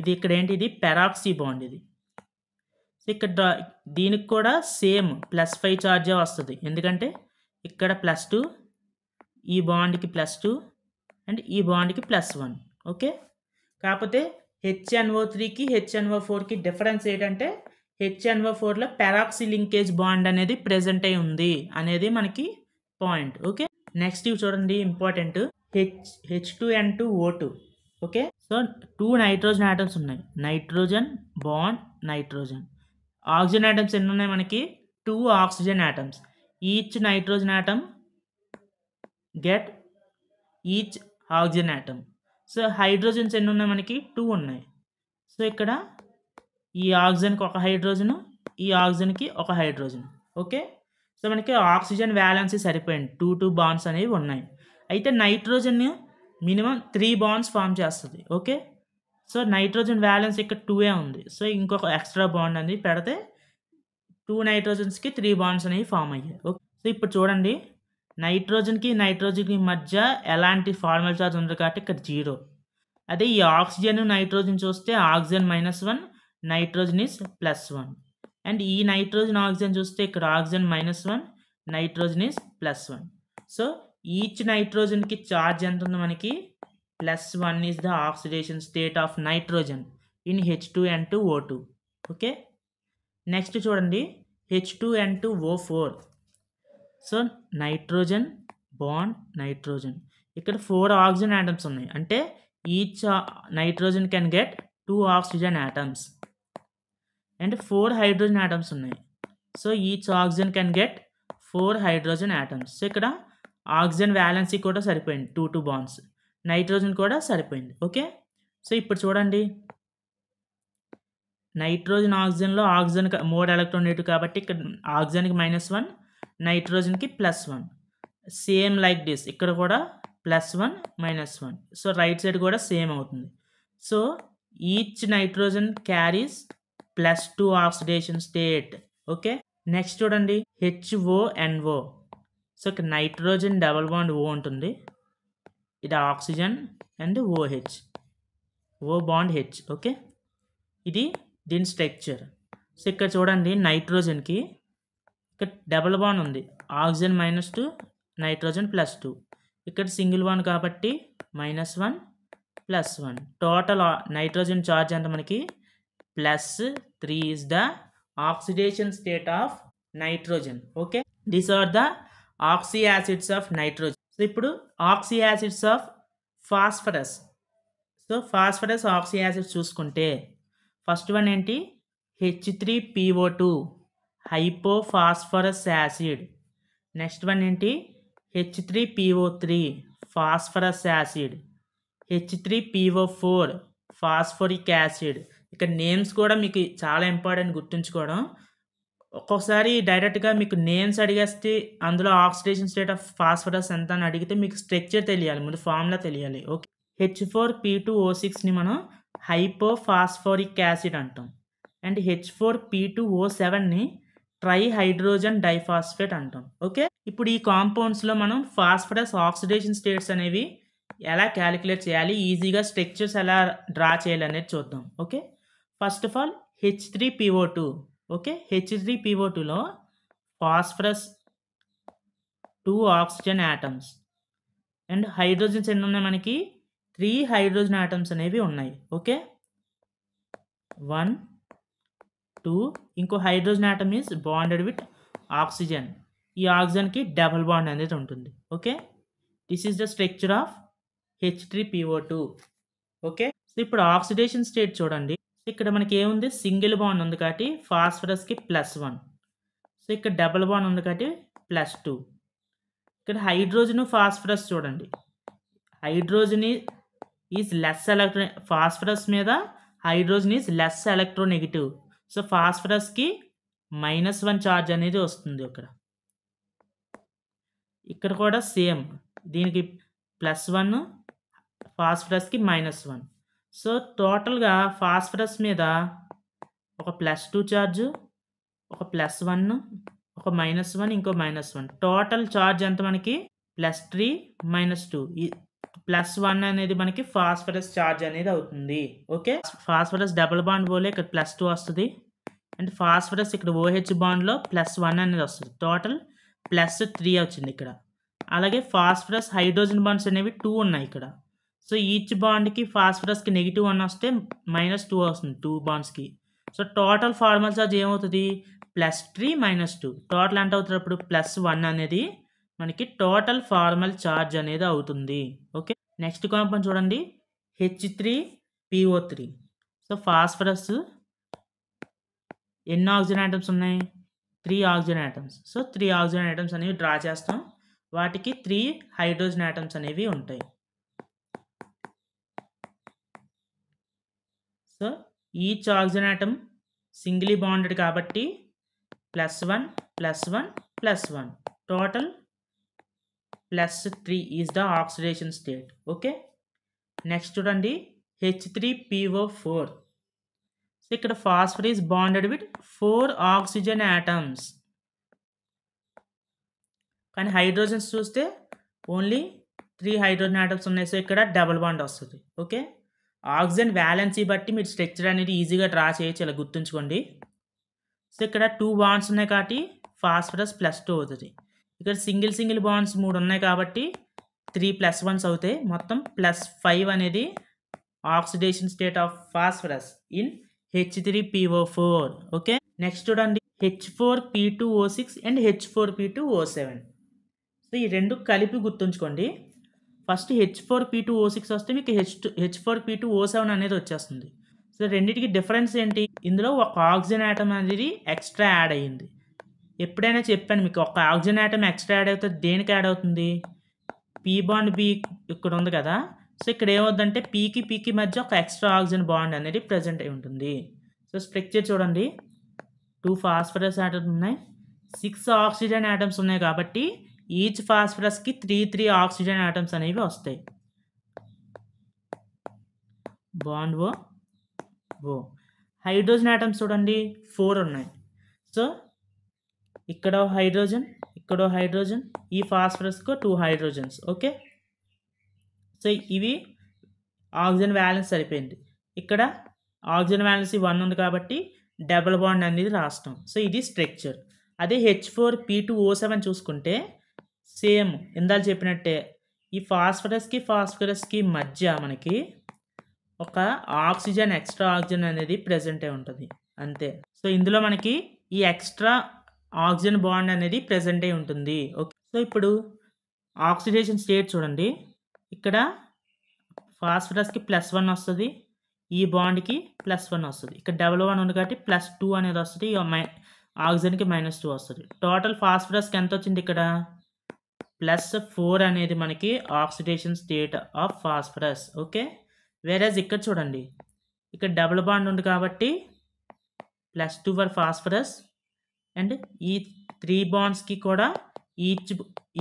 ఇది ఇక్కడ ఏంటి ఇది పెరాక్సీ బాండ్ ఇది ఇక్కడ దీనికి కూడా సేమ్ ప్లస్ ఫైవ్ ఛార్జే వస్తుంది ఎందుకంటే ఇక్కడ ప్లస్ టూ ఈ బాండ్కి ప్లస్ టూ అండ్ ఈ బాండ్కి ప్లస్ వన్ ఓకే కాకపోతే హెచ్ఎన్ఓ త్రీకి హెచ్ఎన్ఓ ఫోర్కి డిఫరెన్స్ ఏంటంటే హెచ్ఎన్ఓ ఫోర్లో పెరాక్సి లింకేజ్ బాండ్ అనేది ప్రజెంట్ అయి ఉంది అనేది మనకి పాయింట్ ఓకే నెక్స్ట్ ఇవి చూడండి important H H two N two O two okay so two nitrogen atoms ఉన్నాయి nitrogen bond nitrogen oxygen atoms ఎన్ని ఉన్నాయి మనకి two oxygen atoms each nitrogen atom get each oxygen atom so hydrogens ఎన్ని ఉన్నాయి మనకి టూ ఉన్నాయి సో ఇక్కడ ఈ ఆక్సిజన్కి ఒక హైడ్రోజను ఈ ఆక్సిజన్కి ఒక హైడ్రోజన్ ఓకే సో మనకి ఆక్సిజన్ బ్యాలెన్స్ సరిపోయింది టూ టూ బాండ్స్ అనేవి ఉన్నాయి అయితే nitrogen minimum three bonds form చేస్తుంది ఓకే సో నైట్రోజన్ వ్యాలెన్స్ ఇక్కడ టూఏ ఉంది సో ఇంకొక ఎక్స్ట్రా బాండ్ అనేది పెడితే టూ నైట్రోజన్స్కి త్రీ బాండ్స్ అనేవి ఫామ్ అయ్యాయి ఓకే సో ఇప్పుడు చూడండి నైట్రోజన్కి నైట్రోజన్కి మధ్య ఎలాంటి ఫార్మల్ చార్జ్ ఉండదు కాబట్టి ఇక్కడ జీరో అదే ఈ ఆక్సిజన్ నైట్రోజన్ చూస్తే oxygen minus one nitrogen is plus one and ఈ నైట్రోజన్ ఆక్సిజన్ చూస్తే ఇక్కడ oxygen minus one nitrogen is plus one so each నైట్రోజన్కి చార్జ్ ఎంత ఉంది మనకి plus one is the oxidation state of nitrogen in H two N two O two okay next చూడండి H two N two O four so nitrogen bond nitrogen ఇక్కడ ఫోర్ ఆక్సిజన్ యాటమ్స్ ఉన్నాయి అంటే each nitrogen can get two oxygen atoms and four hydrogen atoms ఉన్నాయి so each oxygen can get four hydrogen atoms so ఇక్కడ ఆక్సిజన్ వ్యాలెన్సీ కూడా సరిపోయింది టూ టూ బాండ్స్ నైట్రోజన్ కూడా సరిపోయింది ఓకే సో ఇప్పుడు చూడండి నైట్రోజన్ ఆక్సిజన్లో ఆక్సిజన్ మోడ్ ఎలక్ట్రాన్ నెగిటివ్ కాబట్టి ఇక్కడ ఆక్సిజన్కి మైనస్ వన్ నైట్రోజన్కి plus one same like this ఇక్కడ కూడా plus one minus one so right side కూడా సేమ్ అవుతుంది so each nitrogen carries plus two oxidation state okay next చూడండి హెచ్ఓఎన్ఓ సో ఇక్కడ నైట్రోజన్ డబల్ బాండ్ ఓ ఉంటుంది ఇది oxygen and OH O bond H okay ఇది దీని స్ట్రక్చర్ సో ఇక్కడ చూడండి నైట్రోజన్కి ఇక్కడ డబల్ బాండ్ ఉంది oxygen minus two nitrogen plus two ఇక్కడ సింగిల్ బాండ్ కాబట్టి minus one plus one total nitrogen charge అంత మనకి plus three is the oxidation state of nitrogen okay these are the oxy acids of nitrogen so ఇప్పుడు oxy acids of phosphorus so phosphorus oxy acids చూసుకుంటే ఫస్ట్ వన్ ఏంటి H three PO two hypophosphorous acid next one ఏంటి H three PO three phosphorous acid H three PO four phosphoric acid ఇక్కడ నేమ్స్ కూడా మీకు చాలా ఇంపార్టెంట్ గుర్తుంచుకోవడం ఒక్కొక్కసారి డైరెక్ట్గా మీకు నేమ్స్ అడిగేస్తే అందులో ఆక్సిడేషన్ స్టేట్ ఆఫ్ ఫాస్ఫరస్ ఎంత అని అడిగితే మీకు స్ట్రక్చర్ తెలియాలి ముందు ఫార్ములా తెలియాలి okay H four P two O సిక్స్ని మనం హైపోఫాస్ఫోరిక్ యాసిడ్ అంటాం and H four P two O సెవెన్ని ట్రై హైడ్రోజన్ డైఫాస్ఫేట్ అంటాం ఓకే ఇప్పుడు ఈ కాంపౌండ్స్లో మనం ఫాస్ఫరస్ ఆక్సిడేషన్ స్టేట్స్ అనేవి ఎలా క్యాలిక్యులేట్ చేయాలి ఈజీగా స్ట్రక్చర్స్ ఎలా డ్రా చేయాలి అనేది చూద్దాం okay first of all H three PO two okay H three PO టూలో phosphorus two oxygen atoms and hydrogens ఎన్ని ఉన్నాయి మనకి త్రీ హైడ్రోజన్ యాటమ్స్ అనేవి ఉన్నాయి ఓకే వన్ టూ ఇంకో hydrogen atom is bonded with oxygen ఈ ఆక్సిజన్కి డబల్ బాండ్ అనేది ఉంటుంది okay this is the structure of H two okay so ఇప్పుడు ఆక్సిడేషన్ స్టేట్ చూడండి ఇక్కడ మనకి ఏముంది సింగిల్ బాండ్ ఉంది కాబట్టి ఫాస్ఫరస్కి ప్లస్ వన్ సో ఇక్కడ డబల్ బాండ్ ఉంది కాబట్టి ప్లస్ టూ ఇక్కడ హైడ్రోజన్ ఫాస్ఫరస్ చూడండి hydrogen is less electro phosphorus మీద hydrogen is less electronegative so ఫాస్ఫరస్కి మైనస్ వన్ ఛార్జ్ అనేది వస్తుంది ఇక్కడ ఇక్కడ కూడా సేమ్ దీనికి ప్లస్ వన్ ఫాస్ఫరస్కి మైనస్ వన్ సో టోటల్గా ఫాస్ఫరస్ మీద ఒక ప్లస్ టూ ఛార్జు ఒక ప్లస్ వన్ ఒక మైనస్ వన్ ఇంకో మైనస్ వన్ టోటల్ ఛార్జ్ ఎంత మనకి plus three minus two plus one అనేది మనకి ఫాస్ఫరస్ ఛార్జ్ అనేది అవుతుంది ఓకే ఫాస్ఫరస్ డబుల్ బాండ్ పోలే ఇక్కడ ప్లస్ టూ వస్తుంది అండ్ ఫాస్ఫరస్ ఇక్కడ ఓహెచ్ బాండ్లో ప్లస్ వన్ అనేది వస్తుంది టోటల్ ప్లస్ త్రీ వచ్చింది ఇక్కడ అలాగే ఫాస్ఫరస్ హైడ్రోజన్ బాండ్స్ అనేవి టూ ఉన్నాయి ఇక్కడ సో ఈచ్ బాండ్కి ఫాస్ఫరస్కి నెగిటివ్ వన్ వస్తే మైనస్ టూ వస్తుంది టూ బాండ్స్కి సో టోటల్ ఫార్మల్ ఛార్జ్ ఏమవుతుంది plus three minus two total ఎంత అవుతున్నప్పుడు ప్లస్ వన్ అనేది మనకి టోటల్ ఫార్మల్ ఛార్జ్ అనేది అవుతుంది ఓకే నెక్స్ట్ కాంపౌండ్ చూడండి H three PO three so phosphorus ఎన్ని ఆక్సిజన్ ఐటమ్స్ ఉన్నాయి three oxygen atoms so three oxygen atoms అనేవి డ్రా చేస్తాం వాటికి త్రీ హైడ్రోజన్ ఐటమ్స్ అనేవి ఉంటాయి so each oxygen atom singly bonded కాబట్టి plus one plus one plus one total plus three is the oxidation state okay next చూడండి H three PO four so ఇక్కడ phosphorus is bonded with four oxygen atoms కానీ హైడ్రోజన్స్ చూస్తే ఓన్లీ త్రీ హైడ్రోజన్ యాటమ్స్ ఉన్నాయి సో ఇక్కడ డబల్ బాండ్ వస్తుంది ఓకే ఆక్సిజన్ వ్యాలెన్సీ బట్టి మీరు స్ట్రక్చర్ అనేది ఈజీగా డ్రా చేయొచ్చు ఇలా గుర్తుంచుకోండి సో ఇక్కడ టూ బాండ్స్ ఉన్నాయి కాబట్టి ఫాస్ఫరస్ ప్లస్ టూ అవుతుంది ఇక్కడ సింగిల్ సింగిల్ బాండ్స్ మూడు ఉన్నాయి కాబట్టి త్రీ ప్లస్ వన్స్ అవుతాయి మొత్తం ప్లస్ ఫైవ్ అనేది oxidation state of phosphorus in H three PO four okay next చూడండి H four P two O six and H four P two O seven so ఈ రెండు కలిపి గుర్తుంచుకోండి first H four P two O six వస్తే మీకు H two H four P two O seven అనేది వచ్చేస్తుంది సో రెండింటికి డిఫరెన్స్ ఏంటి ఇందులో ఒక ఆక్సిజన్ ఆటం అనేది ఎక్స్ట్రా యాడ్ అయ్యింది ఎప్పుడైనా చెప్పాను మీకు ఒక ఆక్సిజన్ ఐటమ్ ఎక్స్ట్రా యాడ్ అవుతుంది దేనికి యాడ్ అవుతుంది పీ బాండ్ బి ఇక్కడ ఉంది కదా సో ఇక్కడ ఏమవుతుందంటే పీకి పీకి మధ్య ఒక ఎక్స్ట్రా ఆక్సిజన్ బాండ్ అనేది ప్రజెంట్ అయి ఉంటుంది సో స్ట్రక్చర్ చూడండి టూ ఫాస్ఫరస్ ఆటమ్స్ ఉన్నాయి సిక్స్ ఆక్సిజన్ ఆటమ్స్ ఉన్నాయి కాబట్టి ఈచ్ ఫాస్ఫరస్కి త్రీ త్రీ ఆక్సిజన్ ఆటమ్స్ అనేవి వస్తాయి bond O O hydrogen atoms చూడండి ఫోర్ ఉన్నాయి సో ఇక్కడ హైడ్రోజన్ ఇక్కడ హైడ్రోజన్ ఈ ఫాస్ఫరస్కు టూ హైడ్రోజన్స్ ఓకే సో ఇవి ఆక్సిజన్ బ్యాలెన్స్ సరిపోయింది ఇక్కడ ఆక్సిజన్ బ్యాలెన్స్ వన్ ఉంది కాబట్టి డబుల్ బాండ్ అనేది రాస్తాం సో ఇది స్ట్రక్చర్ అదే H four P two O seven చూసుకుంటే సేమ్ ఇందాలు చెప్పినట్టే ఈ ఫాస్ఫరస్కి ఫాస్ఫరస్కి మధ్య మనకి ఒక ఆక్సిజన్ ఎక్స్ట్రా ఆక్సిజన్ అనేది ప్రజెంట్ అయి ఉంటుంది అంతే సో ఇందులో మనకి ఈ ఎక్స్ట్రా ఆక్సిజన్ బాండ్ అనేది ప్రజెంట్ అయి ఉంటుంది ఓకే సో ఇప్పుడు ఆక్సిడేషన్ స్టేట్ చూడండి ఇక్కడ ఫాస్ఫరస్కి ప్లస్ వన్ వస్తుంది ఈ బాండ్కి ప్లస్ వన్ వస్తుంది ఇక్కడ డబల్ వన్ ఉంది కాబట్టి ప్లస్ టూ అనేది వస్తుంది మై ఆక్సిజన్కి మైనస్ టూ వస్తుంది టోటల్ ఫాస్ఫరస్కి ఎంత వచ్చింది ఇక్కడ ప్లస్ ఫోర్ అనేది మనకి oxidation state of phosphorus okay వేరేజ్ ఇక్కడ చూడండి ఇక్కడ డబుల్ బాండ్ ఉంది కాబట్టి plus two for phosphorus and ఈ త్రీ బాండ్స్కి కూడా ఈచ్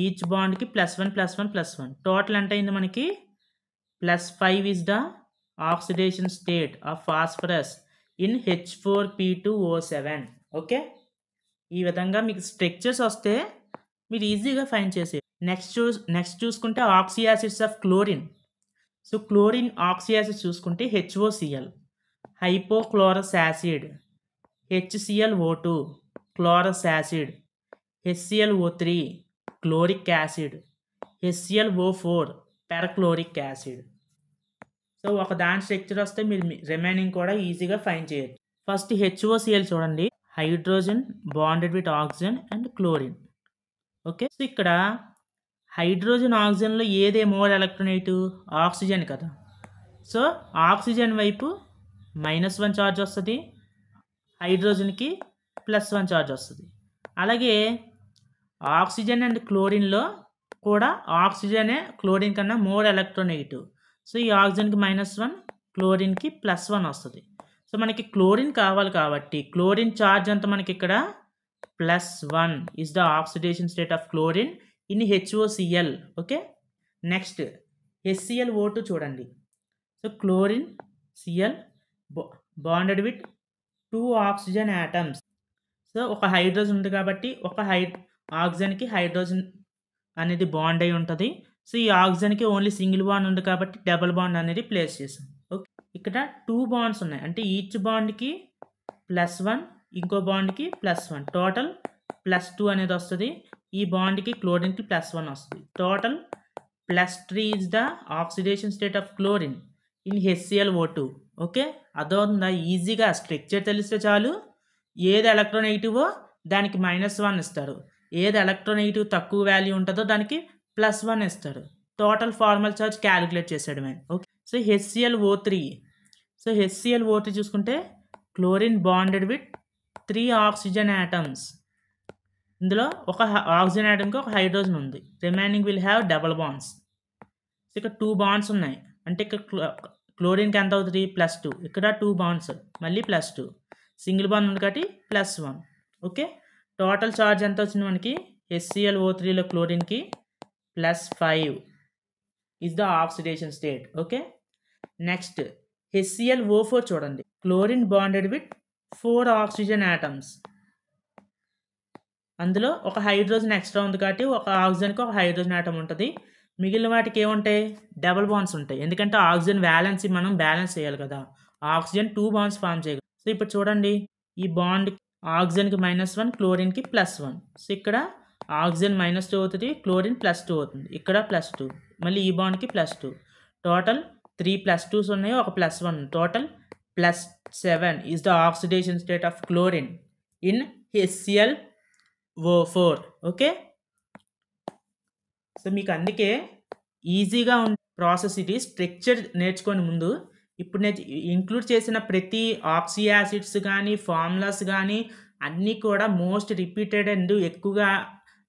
ఈచ్ బాండ్కి plus one plus one plus one total ఎంత అయింది మనకి plus five is the oxidation state of phosphorus in H four P two O seven okay ఈ విధంగా మీకు స్ట్రక్చర్స్ వస్తే మీరు ఈజీగా ఫైన్ చేసే నెక్స్ట్ చూ నెక్స్ట్ చూసుకుంటే oxyacids of chlorine so chlorine oxyacid చూసుకుంటే HOCl hypochlorous acid HCl O two chlorous acid HCl O three chloric acid HCl O four perchloric acid so ఒక దాని స్ట్రక్చర్ వస్తే మీరు రిమైనింగ్ కూడా ఈజీగా ఫైన్ చేయొచ్చు ఫస్ట్ హెచ్ఓసిఎల్ చూడండి hydrogen bonded with oxygen and chlorine okay so ఇక్కడ హైడ్రోజన్ ఆక్సిజన్లో ఏదే మోర్ ఎలక్ట్రోనైట్ ఆక్సిజన్ కదా సో ఆక్సిజన్ వైపు మైనస్ వన్ ఛార్జ్ వస్తుంది హైడ్రోజన్కి ప్లస్ వన్ ఛార్జ్ వస్తుంది అలాగే ఆక్సిజన్ అండ్ క్లోరిన్లో కూడా ఆక్సిజనే క్లోరిన్ కన్నా మోర్ ఎలక్ట్రోనెగిటివ్ సో ఈ ఆక్సిజన్కి మైనస్ వన్ క్లోరిన్కి ప్లస్ వన్ వస్తుంది సో మనకి క్లోరిన్ కావాలి కాబట్టి క్లోరిన్ ఛార్జ్ అంతా మనకి ఇక్కడ plus one is the oxidation state of chlorine in H O C L okay next H C L O two చూడండి so chlorine C L bonded with two oxygen atoms so ఒక హైడ్రోజన్ ఉంది కాబట్టి ఒక హై ఆక్సిజన్కి హైడ్రోజన్ అనేది బాండ్ అయి ఉంటుంది సో ఈ ఆక్సిజన్కి ఓన్లీ సింగిల్ బాండ్ ఉంది కాబట్టి డబుల్ బాండ్ అనేది ప్లేస్ చేసాం ఓకే ఇక్కడ టూ బాండ్స్ ఉన్నాయి అంటే ఈచ్ బాండ్కి ప్లస్ వన్ ఇంకో బాండ్కి plus one total plus two అనేది వస్తుంది ఈ బాండ్కి క్లోరిన్కి ప్లస్ వన్ వస్తుంది total plus three is the oxidation state of chlorine in H C L O two okay ఉందా ఈజీగా స్ట్రక్చర్ తెలిస్తే చాలు ఏది ఎలక్ట్రోనెగిటివో దానికి మైనస్ వన్ ఇస్తారు ఏది ఎలక్ట్రోనెగిటివ్ తక్కువ వాల్యూ ఉంటుందో దానికి ప్లస్ వన్ ఇస్తారు టోటల్ ఫార్మల్ ఛార్జ్ క్యాలిక్యులేట్ చేసేయడమే okay so H C L O three so H C L O three చూసుకుంటే chlorine bonded with three oxygen atoms ఇందులో ఒక ఆక్సిజన్ యాటమ్కి ఒక హైడ్రోజన్ ఉంది remaining will have double bonds so ఇక్కడ టూ బాండ్స్ ఉన్నాయి అంటే ఇక్కడ క్లోరిన్కి ఎంత అవుతుంది ప్లస్ టూ ఇక్కడ టూ బాండ్స్ మళ్ళీ ప్లస్ టూ సింగిల్ బాండ్ ఉంది కాబట్టి plus one okay total charge ఎంత వచ్చింది మనకి ఎస్సిఎల్ ఓ త్రీలో క్లోరిన్కి plus five is the oxidation state okay next H C L O four చూడండి chlorine bonded with four oxygen atoms అందులో ఒక హైడ్రోజన్ ఎక్స్ట్రా ఉంది కాబట్టి ఒక ఆక్సిజన్కి ఒక హైడ్రోజన్ యాటమ్ ఉంటుంది మిగిలిన వాటికి ఏముంటాయి డబల్ బాండ్స్ ఉంటాయి ఎందుకంటే ఆక్సిజన్ బ్యాలెన్స్ మనం బ్యాలెన్స్ చేయాలి కదా ఆక్సిజన్ టూ బాండ్స్ ఫామ్ చేయాలి సో ఇప్పుడు చూడండి ఈ బాండ్ ఆక్సిజన్కి మైనస్ వన్ క్లోరిన్కి ప్లస్ వన్ సో ఇక్కడ ఆక్సిజన్ మైనస్ టూ అవుతుంది క్లోరిన్ ప్లస్ టూ అవుతుంది ఇక్కడ ప్లస్ టూ మళ్ళీ ఈ బాండ్కి plus two total three plus twos ఉన్నాయి ఒక plus one total plus seven is the oxidation state of chlorine in H C L O four okay so మీకు అందుకే ఈజీగా ఉండే ప్రాసెస్ ఇది స్ట్రక్చర్ నేర్చుకొని ముందు ఇప్పుడు నేను ఇంక్లూడ్ చేసిన ప్రతి ఆక్సీ యాసిడ్స్ కానీ ఫార్ములాస్ కానీ అన్నీ కూడా మోస్ట్ రిపీటెడ్ అండ్ ఎక్కువగా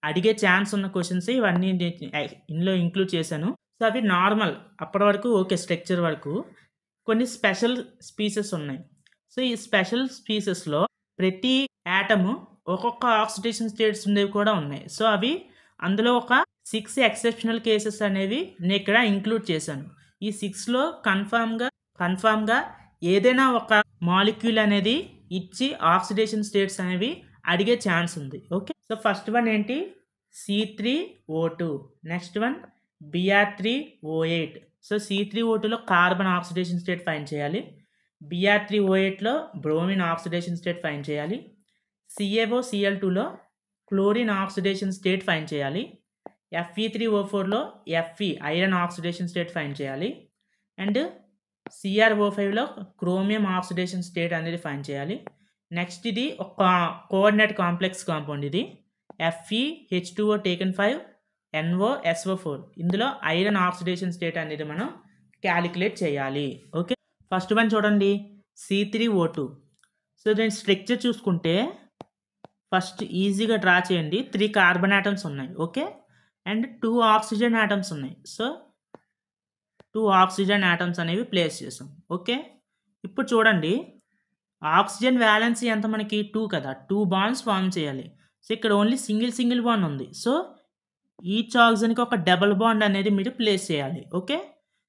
అడిగే ఛాన్స్ ఉన్న క్వశ్చన్స్ ఇవన్నీ ఇందులో ఇంక్లూడ్ చేశాను సో అవి నార్మల్ అప్పటి వరకు ఓకే స్ట్రక్చర్ వరకు కొన్ని స్పెషల్ స్పీసెస్ ఉన్నాయి సో ఈ స్పెషల్ స్పీసెస్లో ప్రతి యాటము ఒక్కొక్క ఆక్సిడేషన్ స్టేట్స్ ఉండేవి కూడా ఉన్నాయి సో అవి అందులో ఒక సిక్స్ ఎక్సెప్షనల్ కేసెస్ అనేవి నేను ఇక్కడ ఇంక్లూడ్ చేశాను ఈ సిక్స్లో కన్ఫామ్గా కన్ఫామ్గా ఏదైనా ఒక మాలిక్యూల్ అనేది ఇచ్చి ఆక్సిడేషన్ స్టేట్స్ అనేవి అడిగే ఛాన్స్ ఉంది ఓకే సో ఫస్ట్ వన్ ఏంటి C three O two next one B R three O eight so C three O టూలో కార్బన్ ఆక్సిడేషన్ స్టేట్ ఫైన్ చేయాలి బిఆర్ త్రీ ఓ ఎయిట్లో బ్రోమిన్ ఆక్సిడేషన్ స్టేట్ ఫైన్ చేయాలి సిఏఓ సిఎల్ టూలో క్లోరిన్ ఆక్సిడేషన్ స్టేట్ ఫైన్ చేయాలి ఎఫ్ఈ త్రీ ఓ ఫోర్లో F E iron oxidation state find చేయాలి అండ్ సిఆర్ఓ ఫైవ్లో క్రోమియం ఆక్సిడేషన్ స్టేట్ అనేది ఫైన్ చేయాలి నెక్స్ట్ ఇది ఒక కోఆర్డినేట్ కాంప్లెక్స్ కాంపౌండ్ ఇది F E H two O taken five N O S O four ఇందులో ఐరన్ ఆక్సిడేషన్ స్టేట్ అనేది మనం క్యాలిక్యులేట్ చేయాలి ఓకే ఫస్ట్ వన్ చూడండి C three O two so దీని స్ట్రక్చర్ చూసుకుంటే ఫస్ట్ ఈజీగా డ్రా చేయండి త్రీ కార్బన్ ఆటమ్స్ ఉన్నాయి okay and two oxygen atoms ఉన్నాయి సో టూ ఆక్సిజన్ యాటమ్స్ అనేవి ప్లేస్ చేసాం ఓకే ఇప్పుడు చూడండి ఆక్సిజన్ వ్యాలెన్సీ ఎంత మనకి టూ కదా టూ బాండ్స్ ఫామ్ చేయాలి సో ఇక్కడ ఓన్లీ సింగిల్ సింగిల్ బాండ్ ఉంది సో ఈచ్ ఆక్సిజన్కి ఒక డబల్ బాండ్ అనేది మీరు ప్లేస్ చేయాలి ఓకే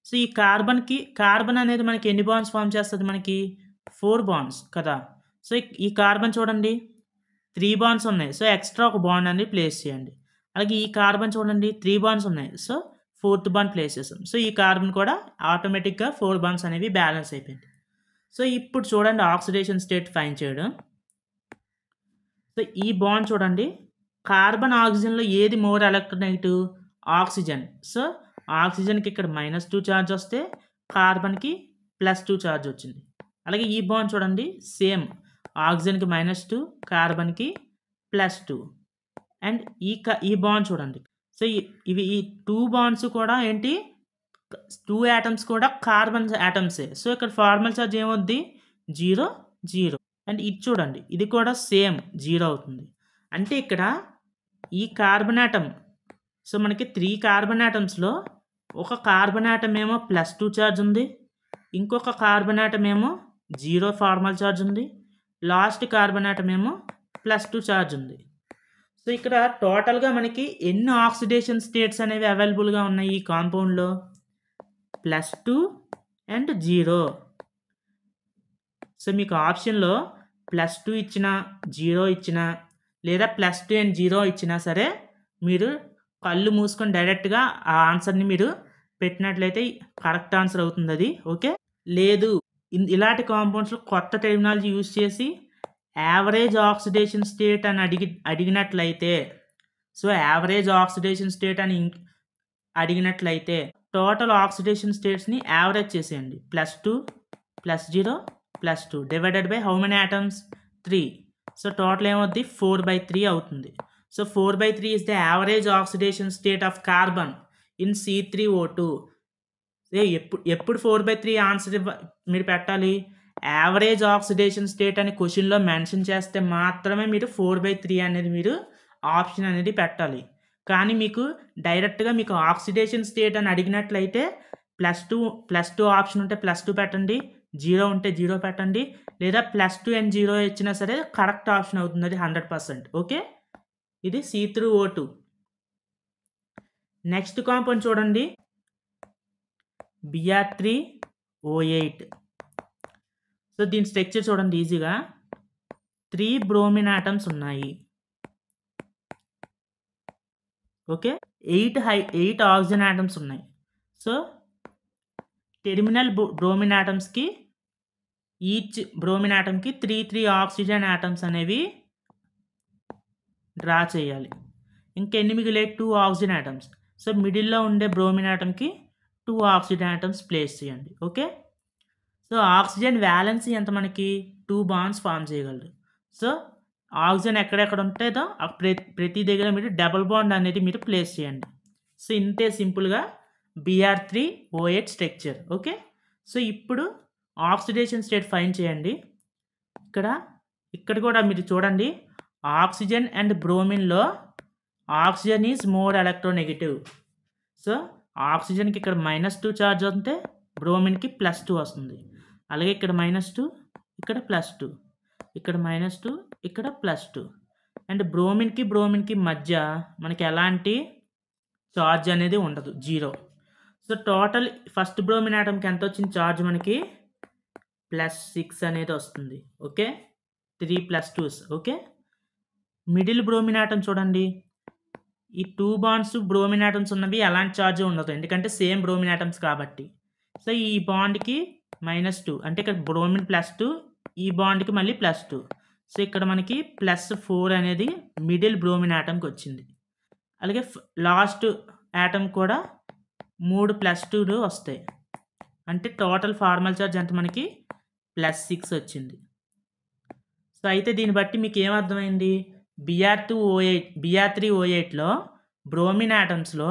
సో ఈ కార్బన్కి కార్బన్ అనేది మనకి ఎన్ని బాండ్స్ ఫామ్ చేస్తుంది మనకి ఫోర్ బాండ్స్ కదా సో ఈ కార్బన్ చూడండి త్రీ బాండ్స్ ఉన్నాయి సో ఎక్స్ట్రా ఒక బాండ్ అనేది ప్లేస్ చేయండి అలాగే ఈ కార్బన్ చూడండి త్రీ బాండ్స్ ఉన్నాయి సో ఫోర్త్ బాండ్ ప్లేస్ చేసాం సో ఈ కార్బన్ కూడా ఆటోమేటిక్గా ఫోర్ బాండ్స్ అనేవి బ్యాలెన్స్ అయిపోయింది సో ఇప్పుడు చూడండి ఆక్సిడేషన్ స్టేట్ ఫైన్ చేయడం సో ఈ బాండ్ చూడండి కార్బన్ ఆక్సిజన్లో ఏది మోర్ ఎలక్ట్రోనెగిటివ్ ఆక్సిజన్ సో ఆక్సిజన్కి ఇక్కడ మైనస్ టూ ఛార్జ్ వస్తే కార్బన్కి ప్లస్ టూ ఛార్జ్ వచ్చింది అలాగే ఈ బాండ్ చూడండి సేమ్ ఆక్సిజన్కి మైనస్ టూ కార్బన్కి ప్లస్ టూ అండ్ ఈ ఈ బాండ్ చూడండి సో ఇవి ఈ టూ బాండ్స్ కూడా ఏంటి టూ యాటమ్స్ కూడా కార్బన్ యాటమ్సే సో ఇక్కడ ఫార్మల్ చార్జ్ ఏమవుద్ది జీరో జీరో అండ్ ఇది చూడండి ఇది కూడా సేమ్ జీరో అవుతుంది అంటే ఇక్కడ ఈ కార్బన్ యాటమ్ సో మనకి త్రీ కార్బన్ యాటమ్స్లో ఒక కార్బన్ యాటమ్ ఏమో ప్లస్ టూ ఛార్జ్ ఉంది ఇంకొక కార్బన్ యాటమ్ ఏమో జీరో ఫార్మల్ ఛార్జ్ ఉంది లాస్ట్ కార్బన్ యాటమ్ ఏమో ప్లస్ టూ ఛార్జ్ ఉంది సో ఇక్కడ టోటల్గా మనకి ఎన్ని ఆక్సిడేషన్ స్టేట్స్ అనేవి అవైలబుల్గా ఉన్నాయి ఈ కాంపౌండ్లో plus two and zero so మీకు ఆప్షన్లో ప్లస్ టూ ఇచ్చిన జీరో ఇచ్చిన లేదా ప్లస్ టూ అండ్ జీరో ఇచ్చినా సరే మీరు కళ్ళు మూసుకొని డైరెక్ట్గా ఆ ఆన్సర్ని మీరు పెట్టినట్లయితే కరెక్ట్ ఆన్సర్ అవుతుంది అది ఓకే లేదు ఇలాంటి కాంపౌండ్స్లో కొత్త టెక్నాలజీ యూజ్ చేసి యావరేజ్ ఆక్సిడేషన్ స్టేట్ అని అడిగి అడిగినట్లయితే సో యావరేజ్ ఆక్సిడేషన్ స్టేట్ అని అడిగినట్లయితే టోటల్ ఆక్సిడేషన్ స్టేట్స్ని యావరేజ్ చేసేయండి plus two plus zero plus two divided by how many atoms three so total ఏమవుద్ది ఫోర్ బై త్రీ అవుతుంది so four by three is the average oxidation state of carbon in C three O two ఎప్పుడు ఎప్పుడు ఫోర్ బై త్రీ ఆన్సర్ మీరు పెట్టాలి యావరేజ్ ఆక్సిడేషన్ స్టేట్ అని క్వశ్చన్లో మెన్షన్ చేస్తే మాత్రమే మీరు ఫోర్ బై త్రీ అనేది మీరు ఆప్షన్ అనేది పెట్టాలి కానీ మీకు డైరెక్ట్గా మీకు ఆక్సిడేషన్ స్టేట్ అని అడిగినట్లయితే plus two plus two option ఉంటే ప్లస్ టూ పెట్టండి జీరో ఉంటే జీరో పెట్టండి లేదా ప్లస్ టూ అండ్ జీరో ఇచ్చినా సరే కరెక్ట్ ఆప్షన్ అవుతుంది అది హండ్రెడ్ పర్సెంట్ ఓకే ఇది C three O two next compound చూడండి B R three O eight so దీని స్ట్రక్చర్ చూడండి ఈజీగా త్రీ బ్రోమిన్ ఆటమ్స్ ఉన్నాయి ఓకే ఎయిట్ హై ఎయిట్ ఆక్సిజన్ ఆటమ్స్ ఉన్నాయి సో టెర్మినల్ బ్రోమిన్ ఆటమ్స్కి ఈచ్ బ్రోమిన్ ఆటమ్కి త్రీ త్రీ ఆక్సిజన్ ఆటమ్స్ అనేవి డ్రా చేయాలి ఇంకెన్ని మిగిలే టూ ఆక్సిజన్ ఆటమ్స్ సో మిడిల్లో ఉండే బ్రోమిన్ ఆటమ్కి టూ ఆక్సిజన్ ఆటమ్స్ ప్లేస్ చేయండి ఓకే సో ఆక్సిజన్ వ్యాలెన్సీ ఎంత మనకి టూ బాండ్స్ ఫామ్ చేయగలరు సో ఆక్సిజన్ ఎక్కడెక్కడ ఉంటుందో ప్రతి దగ్గర మీరు డబుల్ బాండ్ అనేది మీరు ప్లేస్ చేయండి సో ఇంతే సింపుల్గా B R three O eight structure okay so ఇప్పుడు ఆక్సిడేషన్ స్టేట్ ఫైన్ చేయండి ఇక్కడ ఇక్కడ కూడా మీరు చూడండి ఆక్సిజన్ అండ్ బ్రోమిన్లో oxygen is more electronegative so ఆక్సిజన్కి ఇక్కడ మైనస్ టూ ఛార్జ్ ఉంటే బ్రోమిన్కి ప్లస్ టూ వస్తుంది అలాగే ఇక్కడ మైనస్ టూ ఇక్కడ ప్లస్ టూ ఇక్కడ మైనస్ టూ ఇక్కడ ప్లస్ టూ అండ్ బ్రోమిన్కి బ్రోమిన్కి మధ్య మనకి ఎలాంటి ఛార్జ్ అనేది ఉండదు zero so total first bromine ఆటంకి ఎంత వచ్చింది ఛార్జ్ మనకి ప్లస్ సిక్స్ అనేది వస్తుంది okay three plus twos okay middle bromine atom చూడండి ఈ టూ బాండ్స్ బ్రోమిన్ ఆటమ్స్ ఉన్నవి ఎలాంటి ఛార్జ్ ఉండదు ఎందుకంటే సేమ్ బ్రోమిన్ ఆటమ్స్ కాబట్టి సో ఈ బాండ్కి మైనస్ టూ అంటే ఇక్కడ బ్రోమిన్ ప్లస్ టూ ఈ బాండ్కి మళ్ళీ ప్లస్ టూ సో ఇక్కడ మనకి ప్లస్ ఫోర్ అనేది మిడిల్ బ్రోమిన్ యాటమ్కి వచ్చింది అలాగే లాస్ట్ యాటమ్ కూడా మూడు ప్లస్ టూలు వస్తాయి అంటే టోటల్ ఫార్మల్ చార్జ్ అంటే మనకి ప్లస్ సిక్స్ వచ్చింది సో అయితే దీన్ని బట్టి మీకు ఏమర్థమైంది B R two O eight B R three O ఎయిట్లో బ్రోమిన్ యాటమ్స్లో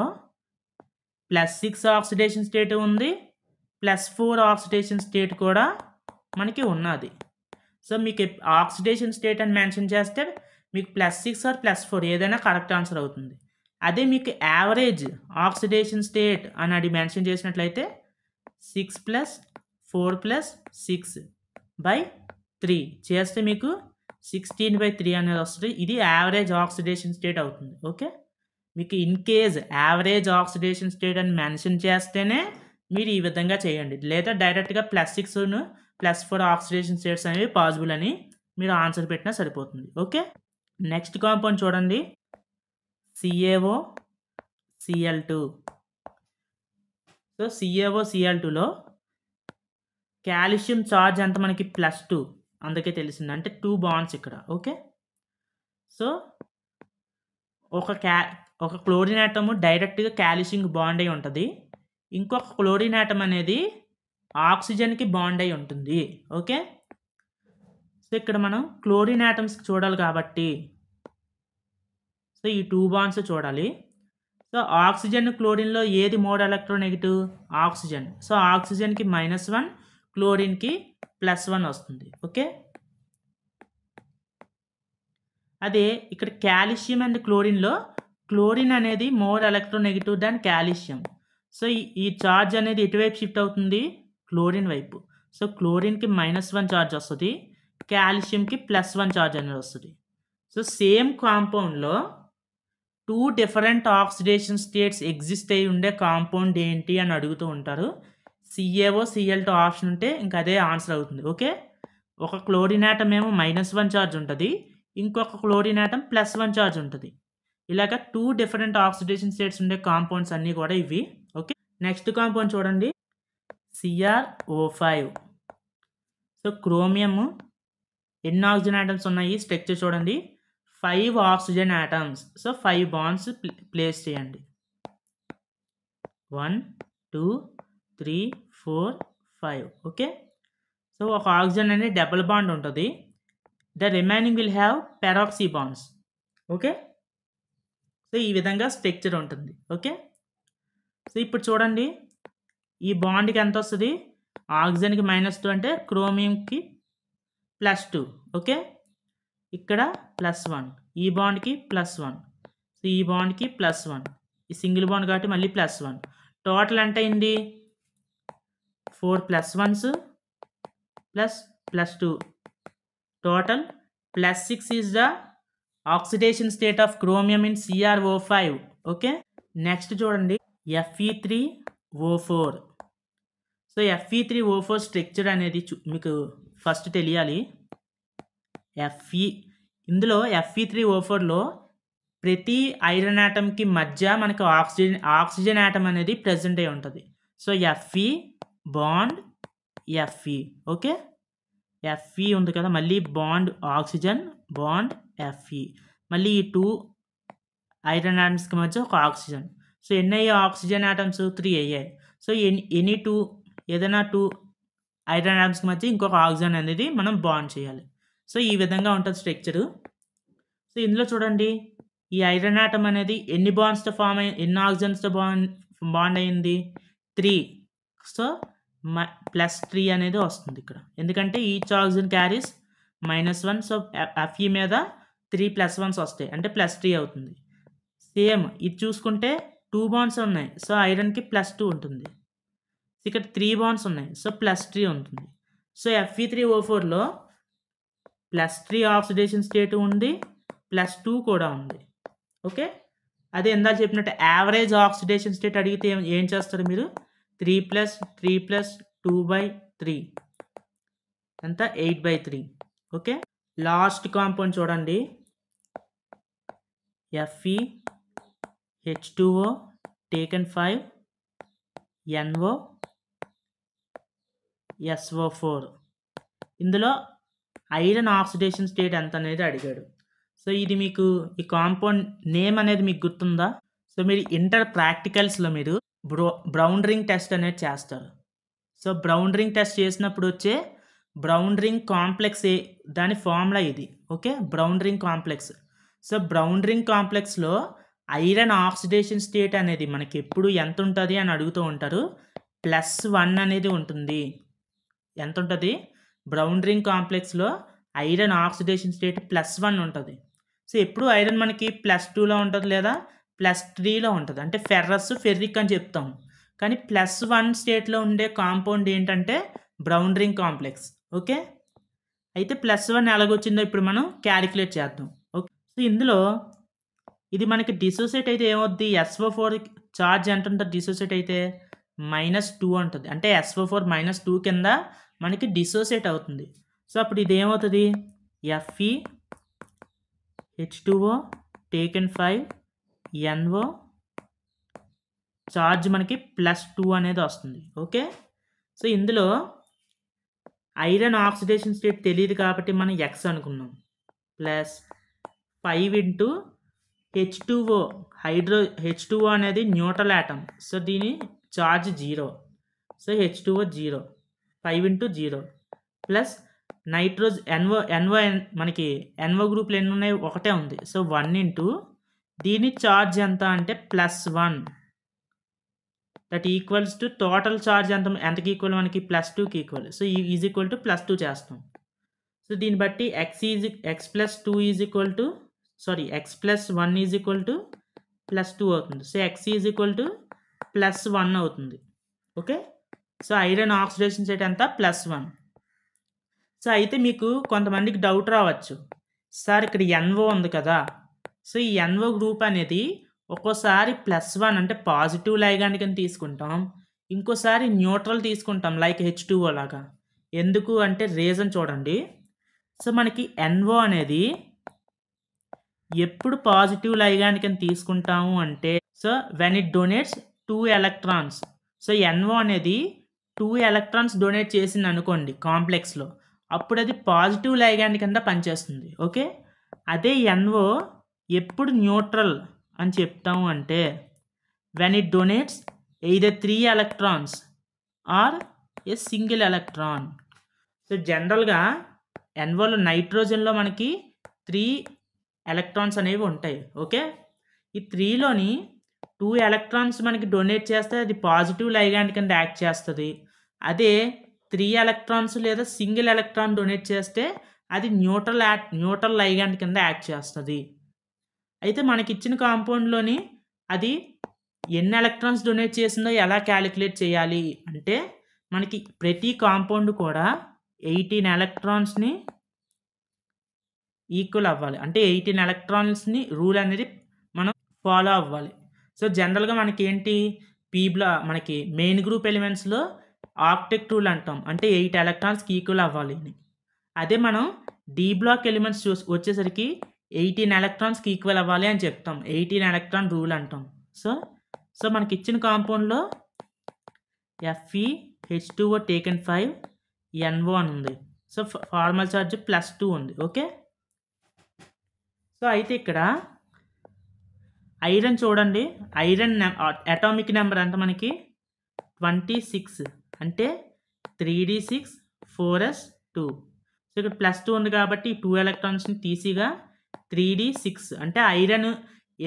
ప్లస్ సిక్స్ ఆక్సిడేషన్ స్టేట్ ఉంది ప్లస్ ఫోర్ ఆక్సిడేషన్ స్టేట్ కూడా మనకి ఉన్నది సో మీకు ఆక్సిడేషన్ స్టేట్ అని మెన్షన్ చేస్తే మీకు plus six or plus four ఏదైనా కరెక్ట్ ఆన్సర్ అవుతుంది అదే మీకు యావరేజ్ ఆక్సిడేషన్ స్టేట్ అని అది మెన్షన్ చేసినట్లయితే six plus four plus six by three చేస్తే మీకు సిక్స్టీన్ బై త్రీ అనేది వస్తుంది ఇది యావరేజ్ ఆక్సిడేషన్ స్టేట్ అవుతుంది ఓకే మీకు in case average oxidation state అని మెన్షన్ చేస్తేనే మీరు ఈ విధంగా చేయండి లేదా డైరెక్ట్గా ప్లస్ సిక్స్ను ప్లస్ ఫోర్ ఆక్సిడేషన్ స్టేట్స్ అనేవి పాసిబుల్ అని మీరు ఆన్సర్ పెట్టినా సరిపోతుంది ఓకే నెక్స్ట్ కాంపౌండ్ చూడండి C A O C L two so C A O C L టూలో కాల్షియం ఛార్జ్ అంత మనకి ప్లస్ టూ అందుకే తెలిసింది అంటే టూ బాండ్స్ ఇక్కడ ఓకే సో ఒక క్యా ఒక క్లోరిన్ ఐటమ్ డైరెక్ట్గా క్యాలిషింగ్ బాండ్ అయి ఉంటుంది ఇంకొక క్లోరిన్ ఆటం అనేది ఆక్సిజన్కి బాండ్ అయి ఉంటుంది ఓకే సో ఇక్కడ మనం క్లోరిన్ ఆటమ్స్ చూడాలి కాబట్టి సో ఈ టూ బాండ్స్ చూడాలి సో ఆక్సిజన్ క్లోరిన్లో ఏది మోడ్ ఎలక్ట్రోనెగిటివ్ ఆక్సిజన్ సో ఆక్సిజన్కి మైనస్ వన్ క్లోరిన్కి ప్లస్ వన్ వస్తుంది ఓకే అదే ఇక్కడ కాల్షియం అండ్ క్లోరిన్లో క్లోరిన్ అనేది more electronegative than calcium so ఈ ఛార్జ్ అనేది ఎటువైపు షిఫ్ట్ అవుతుంది క్లోరిన్ వైపు సో క్లోరిన్కి మైనస్ వన్ ఛార్జ్ వస్తుంది కాల్షియంకి ప్లస్ వన్ ఛార్జ్ అనేది వస్తుంది సో సేమ్ కాంపౌండ్లో two different oxidation states exist అయి ఉండే కాంపౌండ్ ఏంటి అని అడుగుతూ ఉంటారు సిఏఓ సిఎల్ టూ ఆప్షన్ ఉంటే ఇంక అదే ఆన్సర్ అవుతుంది ఓకే ఒక క్లోరిన్ ఆటం ఏమో మైనస్ వన్ ఛార్జ్ ఉంటుంది ఇంకొక chlorine atom plus one charge ఉంటుంది ఇలాగ టూ డిఫరెంట్ ఆక్సిడేషన్ స్టేట్స్ ఉండే కాంపౌండ్స్ అన్నీ కూడా ఇవి ఓకే నెక్స్ట్ కాంపౌండ్ చూడండి C R O five so chromium ఎన్ని ఆక్సిజన్ ఐటమ్స్ ఉన్నాయి స్ట్రక్చర్ చూడండి five oxygen atoms so five bonds place చేయండి one two three four five okay so ఒక ఆక్సిజన్ అనేది డబుల్ బాండ్ ఉంటుంది the remaining will have peroxy bonds okay so ఈ విధంగా స్ట్రక్చర్ ఉంటుంది ఓకే సో ఇప్పుడు చూడండి ఈ బాండ్కి ఎంత వస్తుంది ఆక్సిజన్కి మైనస్ టూ అంటే క్రోమియంకి ప్లస్ టూ ఓకే ఇక్కడ ప్లస్ వన్ ఈ బాండ్కి ప్లస్ వన్ సో ఈ బాండ్కి ప్లస్ వన్ ఈ సింగిల్ బాండ్ కాబట్టి మళ్ళీ ప్లస్ వన్ టోటల్ ఎంత అయింది four plus ones plus plus two total plus six is the oxidation state of chromium in C R O five okay next చూడండి F E three O four so FE three O four structure అనేది మీకు ఫస్ట్ తెలియాలి ఎఫ్ఈ e, ఇందులో ఎఫ్ఈ త్రీ ఓ ఫోర్లో ప్రతి ఐరన్ ఆటంకి మధ్య మనకు ఆక్సిజన్ ఆక్సిజన్ ఆటం అనేది ప్రజెంట్ అయి ఉంటుంది so FE bond FE okay FE ఉంది కదా మళ్ళీ బాండ్ ఆక్సిజన్ బాండ్ ఎఫ్ఈ మళ్ళీ ఈ టూ ఐరన్ ఆటమ్స్కి మధ్య ఒక ఆక్సిజన్ సో ఎన్ని ఆక్సిజన్ ఆటమ్స్ త్రీ అయ్యాయి సో ఎనీ ఎనీ టూ ఏదైనా టూ ఐరన్ ఆటమ్స్కి మధ్య ఇంకొక ఆక్సిజన్ అనేది మనం బాండ్ చేయాలి సో ఈ విధంగా ఉంటుంది స్ట్రక్చర్ సో ఇందులో చూడండి ఈ ఐరన్ ఆటమ్ అనేది ఎన్ని బాండ్స్తో ఫామ్ అయి ఎన్ని ఆక్సిజన్స్తో బాండ్ బాండ్ అయింది త్రీ సో ప్లస్ త్రీ అనేది వస్తుంది ఇక్కడ ఎందుకంటే each oxygen carries minus one so FE మీద త్రీ ప్లస్ వన్స్ వస్తాయి అంటే ప్లస్ త్రీ అవుతుంది సేమ్ ఇది చూసుకుంటే టూ బాండ్స్ ఉన్నాయి సో ఐరన్కి ప్లస్ టూ ఉంటుంది ఇక్కడ త్రీ బాండ్స్ ఉన్నాయి సో ప్లస్ త్రీ ఉంటుంది సో ఎఫ్ఈ త్రీ ఓ ఫోర్లో ప్లస్ త్రీ ఆక్సిడేషన్ స్టేట్ ఉంది ప్లస్ టూ కూడా ఉంది ఓకే అదే ఇందాక చెప్పినట్టు యావరేజ్ ఆక్సిడేషన్ స్టేట్ అడిగితే ఏం చేస్తారు మీరు three plus three plus two by three ఎంత eight by three okay last compound చూడండి FE H2O taken five NO SO four ఇందులో ఐరన్ ఆక్సిడేషన్ స్టేట్ ఎంత అనేది అడిగాడు సో ఇది మీకు ఈ కాంపౌండ్ నేమ్ అనేది మీకు గుర్తుందా సో మీరు ఇంటర్ ప్రాక్టికల్స్లో మీరు బ్రో బ్రౌండరింగ్ టెస్ట్ అనేది చేస్తారు సో బ్రౌండరింగ్ టెస్ట్ చేసినప్పుడు వచ్చే బ్రౌండరింగ్ కాంప్లెక్స్ ఏ దాని ఫార్ములా ఇది okay brown ring complex so brown ring కాంప్లెక్స్లో ఐరన్ ఆక్సిడేషన్ స్టేట్ అనేది మనకి ఎప్పుడు ఎంత ఉంటుంది అని అడుగుతూ ఉంటారు ప్లస్ వన్ అనేది ఉంటుంది ఎంత ఉంటుంది బ్రౌన్ డ్రింక్ కాంప్లెక్స్లో iron oxidation state plus one ఉంటుంది సో ఎప్పుడు ఐరన్ మనకి ప్లస్ టూలో ఉంటుంది లేదా ప్లస్ త్రీలో ఉంటుంది అంటే ఫెర్రస్ ఫెర్రిక్ అని చెప్తాం కానీ ప్లస్ వన్ స్టేట్లో ఉండే కాంపౌండ్ ఏంటంటే బ్రౌన్ డ్రింక్ కాంప్లెక్స్ ఓకే అయితే ప్లస్ వన్ ఎలాగొచ్చిందో ఇప్పుడు మనం క్యాలిక్యులేట్ చేద్దాం ఓకే సో ఇందులో ఇది మనకి డిసోసియేట్ అయితే ఏమవుద్ది ఎస్ఓ ఫోర్ ఛార్జ్ ఎంత ఉంటుంది డిసోసియేట్ అయితే మైనస్ టూ ఉంటుంది అంటే ఎస్ఓ ఫోర్ మైనస్ టూ కింద మనకి డిసోసియేట్ అవుతుంది సో అప్పుడు ఇది ఏమవుతుంది FE H two O taken five NO charge మనకి ప్లస్ టూ అనేది వస్తుంది ఓకే సో ఇందులో ఐరన్ ఆక్సిడేషన్ స్టేట్ తెలియదు కాబట్టి మనం ఎక్స్ అనుకున్నాం plus five into H two O hydro H two O అనేది న్యూట్రల్ యాటమ్ సో దీని charge zero so H two O zero five into zero plus nitrogen NO NO మనకి ఎన్వో గ్రూప్లు ఎన్ని ఉన్నాయి ఒకటే ఉంది సో వన్ ఇంటూ దీని ఛార్జ్ ఎంత అంటే plus one that equals to total charge ఎంత ఎంతకి ఈక్వల్ మనకి ప్లస్ టూకి equal so is equal to plus two చేస్తాం సో దీన్ని బట్టి X is X plus two is equal to sorry X plus one is equal to plus two అవుతుంది so X is equal to plus one అవుతుంది okay so iron oxidation state ఎంత ప్లస్ వన్ సో అయితే మీకు కొంతమందికి డౌట్ రావచ్చు సార్ ఇక్కడ ఎన్ఓ ఉంది కదా సో ఈ ఎన్ఓ గ్రూప్ అనేది ఒక్కోసారి ప్లస్ వన్ అంటే పాజిటివ్ లైగానికి తీసుకుంటాం ఇంకోసారి న్యూట్రల్ తీసుకుంటాం లైక్ హెచ్ టూ ఎందుకు అంటే రీజన్ చూడండి సో మనకి ఎన్ఓ అనేది ఎప్పుడు పాజిటివ్ లైగానికి తీసుకుంటాము అంటే so when it donates two electrons so NO అనేది టూ ఎలక్ట్రాన్స్ డొనేట్ చేసింది అనుకోండి కాంప్లెక్స్లో అప్పుడు అది పాజిటివ్ లైగాన్ కింద పనిచేస్తుంది ఓకే అదే ఎన్ఓ ఎప్పుడు న్యూట్రల్ అని చెప్తాము అంటే when it donates either three electrons or a single electron so జనరల్గా ఎన్వోలో నైట్రోజన్లో మనకి త్రీ ఎలక్ట్రాన్స్ అనేవి ఉంటాయి ఓకే ఈ త్రీలోని టూ ఎలక్ట్రాన్స్ మనకి డొనేట్ చేస్తే అది పాజిటివ్ లైగాండ్ కింద యాక్ట్ చేస్తుంది అదే త్రీ ఎలక్ట్రాన్స్ లేదా సింగిల్ ఎలక్ట్రాన్ డొనేట్ చేస్తే అది న్యూట్రల్ యాక్ న్యూట్రల్ లైగాండ్ కింద యాక్ట్ చేస్తుంది అయితే మనకి ఇచ్చిన కాంపౌండ్లోని అది ఎన్ని ఎలక్ట్రాన్స్ డొనేట్ చేసిందో ఎలా క్యాలిక్యులేట్ చేయాలి అంటే మనకి ప్రతి కాంపౌండ్ కూడా ఎయిటీన్ ఎలక్ట్రాన్స్ని ఈక్వల్ అవ్వాలి అంటే ఎయిటీన్ ఎలక్ట్రాన్స్ని రూల్ అనేది మనం ఫాలో అవ్వాలి సో జనరల్గా మనకి ఏంటి పీబ్లా మనకి మెయిన్ గ్రూప్ ఎలిమెంట్స్లో ఆప్టిక్ రూల్ అంటాం అంటే ఎయిట్ ఎలక్ట్రాన్స్కి ఈక్వల్ అవ్వాలి అని అదే మనం డీ బ్లాక్ ఎలిమెంట్స్ చూ వచ్చేసరికి ఎయిటీన్ ఎలక్ట్రాన్స్కి ఈక్వల్ అవ్వాలి అని చెప్తాం ఎయిటీన్ ఎలక్ట్రాన్ రూల్ అంటాం సో సో మనకి ఇచ్చిన కాంపౌండ్లో FE H two O taken five NO అని ఉంది so formal charge plus two ఉంది ఓకే సో అయితే ఇక్కడ ఐరన్ చూడండి ఐరన్ అటామిక్ నెంబర్ ఎంత మనకి ట్వంటీ సిక్స్ అంటే three D six four S two so ఇక్కడ ప్లస్ టూ ఉంది కాబట్టి టూ ఎలక్ట్రాన్స్ని తీసిగా త్రీ డి సిక్స్ అంటే ఐరన్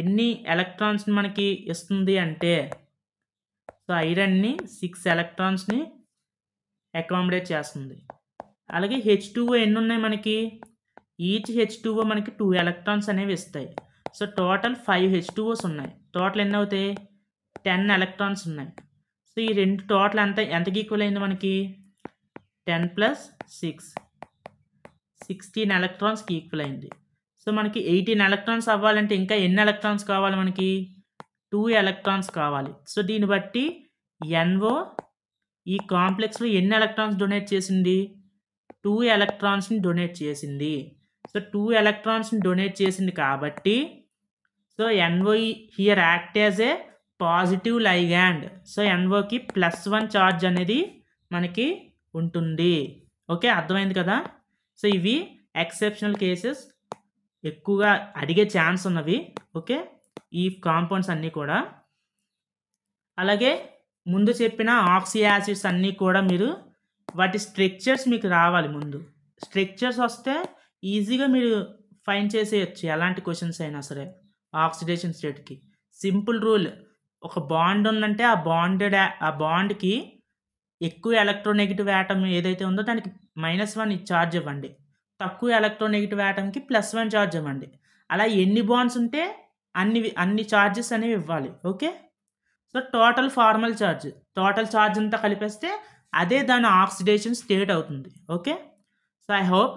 ఎన్ని ఎలక్ట్రాన్స్ని మనకి ఇస్తుంది అంటే సో ఐరన్ని సిక్స్ ఎలక్ట్రాన్స్ని అకామిడేట్ చేస్తుంది అలాగే హెచ్ టూ ఎన్ని ఉన్నాయి మనకి ఈచ్ హెచ్ టూఓ మనకి టూ ఎలక్ట్రాన్స్ అనేవి ఇస్తాయి so total five H two Os ఉన్నాయి టోటల్ ఎన్ని అవుతాయి టెన్ ఎలక్ట్రాన్స్ ఉన్నాయి సో ఈ రెండు టోటల్ ఎంత ఎంతకి ఈక్వల్ అయింది మనకి టెన్ ప్లస్ సిక్స్ సిక్స్టీన్ ఎలక్ట్రాన్స్కి ఈక్వల్ అయింది సో మనకి ఎయిటీన్ ఎలక్ట్రాన్స్ అవ్వాలంటే ఇంకా ఎన్ని ఎలక్ట్రాన్స్ కావాలి మనకి టూ ఎలక్ట్రాన్స్ కావాలి సో దీన్ని బట్టి ఎన్ఓ ఈ కాంప్లెక్స్లో ఎన్ని ఎలక్ట్రాన్స్ డొనేట్ చేసింది టూ ఎలక్ట్రాన్స్ని డొనేట్ చేసింది సో టూ ఎలక్ట్రాన్స్ని డొనేట్ చేసింది కాబట్టి so NO here act as a positive ligand so ఎన్ఓకి ప్లస్ వన్ ఛార్జ్ అనేది మనకి ఉంటుంది ఓకే అర్థమైంది కదా సో ఇవి ఎక్సెప్షనల్ కేసెస్ ఎక్కువగా అడిగే ఛాన్స్ ఉన్నవి ఓకే ఈ కాంపౌండ్స్ అన్నీ కూడా అలాగే ముందు చెప్పిన ఆక్సీ యాసిడ్స్ అన్నీ కూడా మీరు వాటి స్ట్రక్చర్స్ మీకు రావాలి ముందు స్ట్రక్చర్స్ వస్తే ఈజీగా మీరు ఫైన్ చేసేయచ్చు ఎలాంటి క్వశ్చన్స్ అయినా సరే ఆక్సిడేషన్ స్టేట్కి సింపుల్ రూల్ ఒక బాండ్ ఉందంటే ఆ బాండెడ్ ఆ బాండ్కి ఎక్కువ ఎలక్ట్రోనెగిటివ్ యాటమ్ ఏదైతే ఉందో దానికి మైనస్ వన్ ఛార్జ్ ఇవ్వండి తక్కువ ఎలక్ట్రోనెగిటివ్ యాటమ్కి ప్లస్ వన్ ఛార్జ్ ఇవ్వండి అలా ఎన్ని బాండ్స్ ఉంటే అన్ని అన్ని ఛార్జెస్ అనేవి ఇవ్వాలి okay so total formal charge total charge అంతా కలిపేస్తే అదే దాని ఆక్సిడేషన్ స్టేట్ అవుతుంది ఓకే సో ఐ హోప్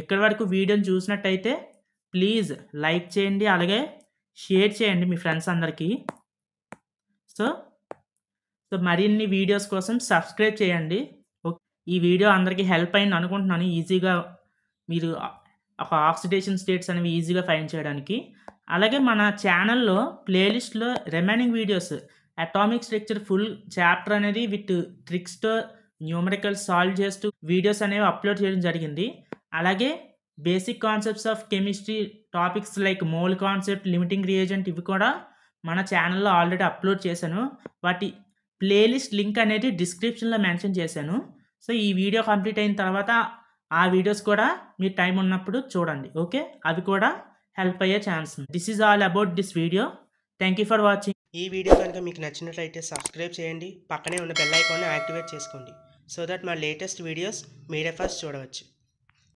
ఇక్కడి వరకు వీడియోని చూసినట్టయితే ప్లీజ్ లైక్ చేయండి అలాగే షేర్ చేయండి మీ ఫ్రెండ్స్ అందరికీ సో సో మరిన్ని వీడియోస్ కోసం సబ్స్క్రైబ్ చేయండి ఈ వీడియో అందరికీ హెల్ప్ అయింది అనుకుంటున్నాను ఈజీగా మీరు ఒక ఆక్సిడేషన్ స్టేట్స్ అనేవి ఈజీగా ఫైన్ చేయడానికి అలాగే మన ఛానల్లో ప్లేలిస్ట్లో remaining videos atomic structure full chapter అనేది విత్ ట్రిక్స్తో న్యూమరికల్ సాల్వ్ చేస్తూ వీడియోస్ అనేవి అప్లోడ్ చేయడం జరిగింది అలాగే basic concepts of chemistry topics like mole concept limiting reagent ఇవి కూడా మన ఛానల్లో ఆల్రెడీ అప్లోడ్ చేశాను వాటి ప్లేలిస్ట్ లింక్ అనేది డిస్క్రిప్షన్లో మెన్షన్ చేశాను సో ఈ వీడియో కంప్లీట్ అయిన తర్వాత ఆ వీడియోస్ కూడా మీ టైం ఉన్నప్పుడు చూడండి ఓకే అవి కూడా హెల్ప్ అయ్యే ఛాన్స్ ఉంది this is all about this video thank you for watching ఈ వీడియో కనుక మీకు నచ్చినట్లయితే సబ్స్క్రైబ్ చేయండి పక్కనే ఉన్న బెల్ ఐకాన్ని యాక్టివేట్ చేసుకోండి సో దట్ మా లేటెస్ట్ వీడియోస్ మీరే ఫస్ట్ చూడవచ్చు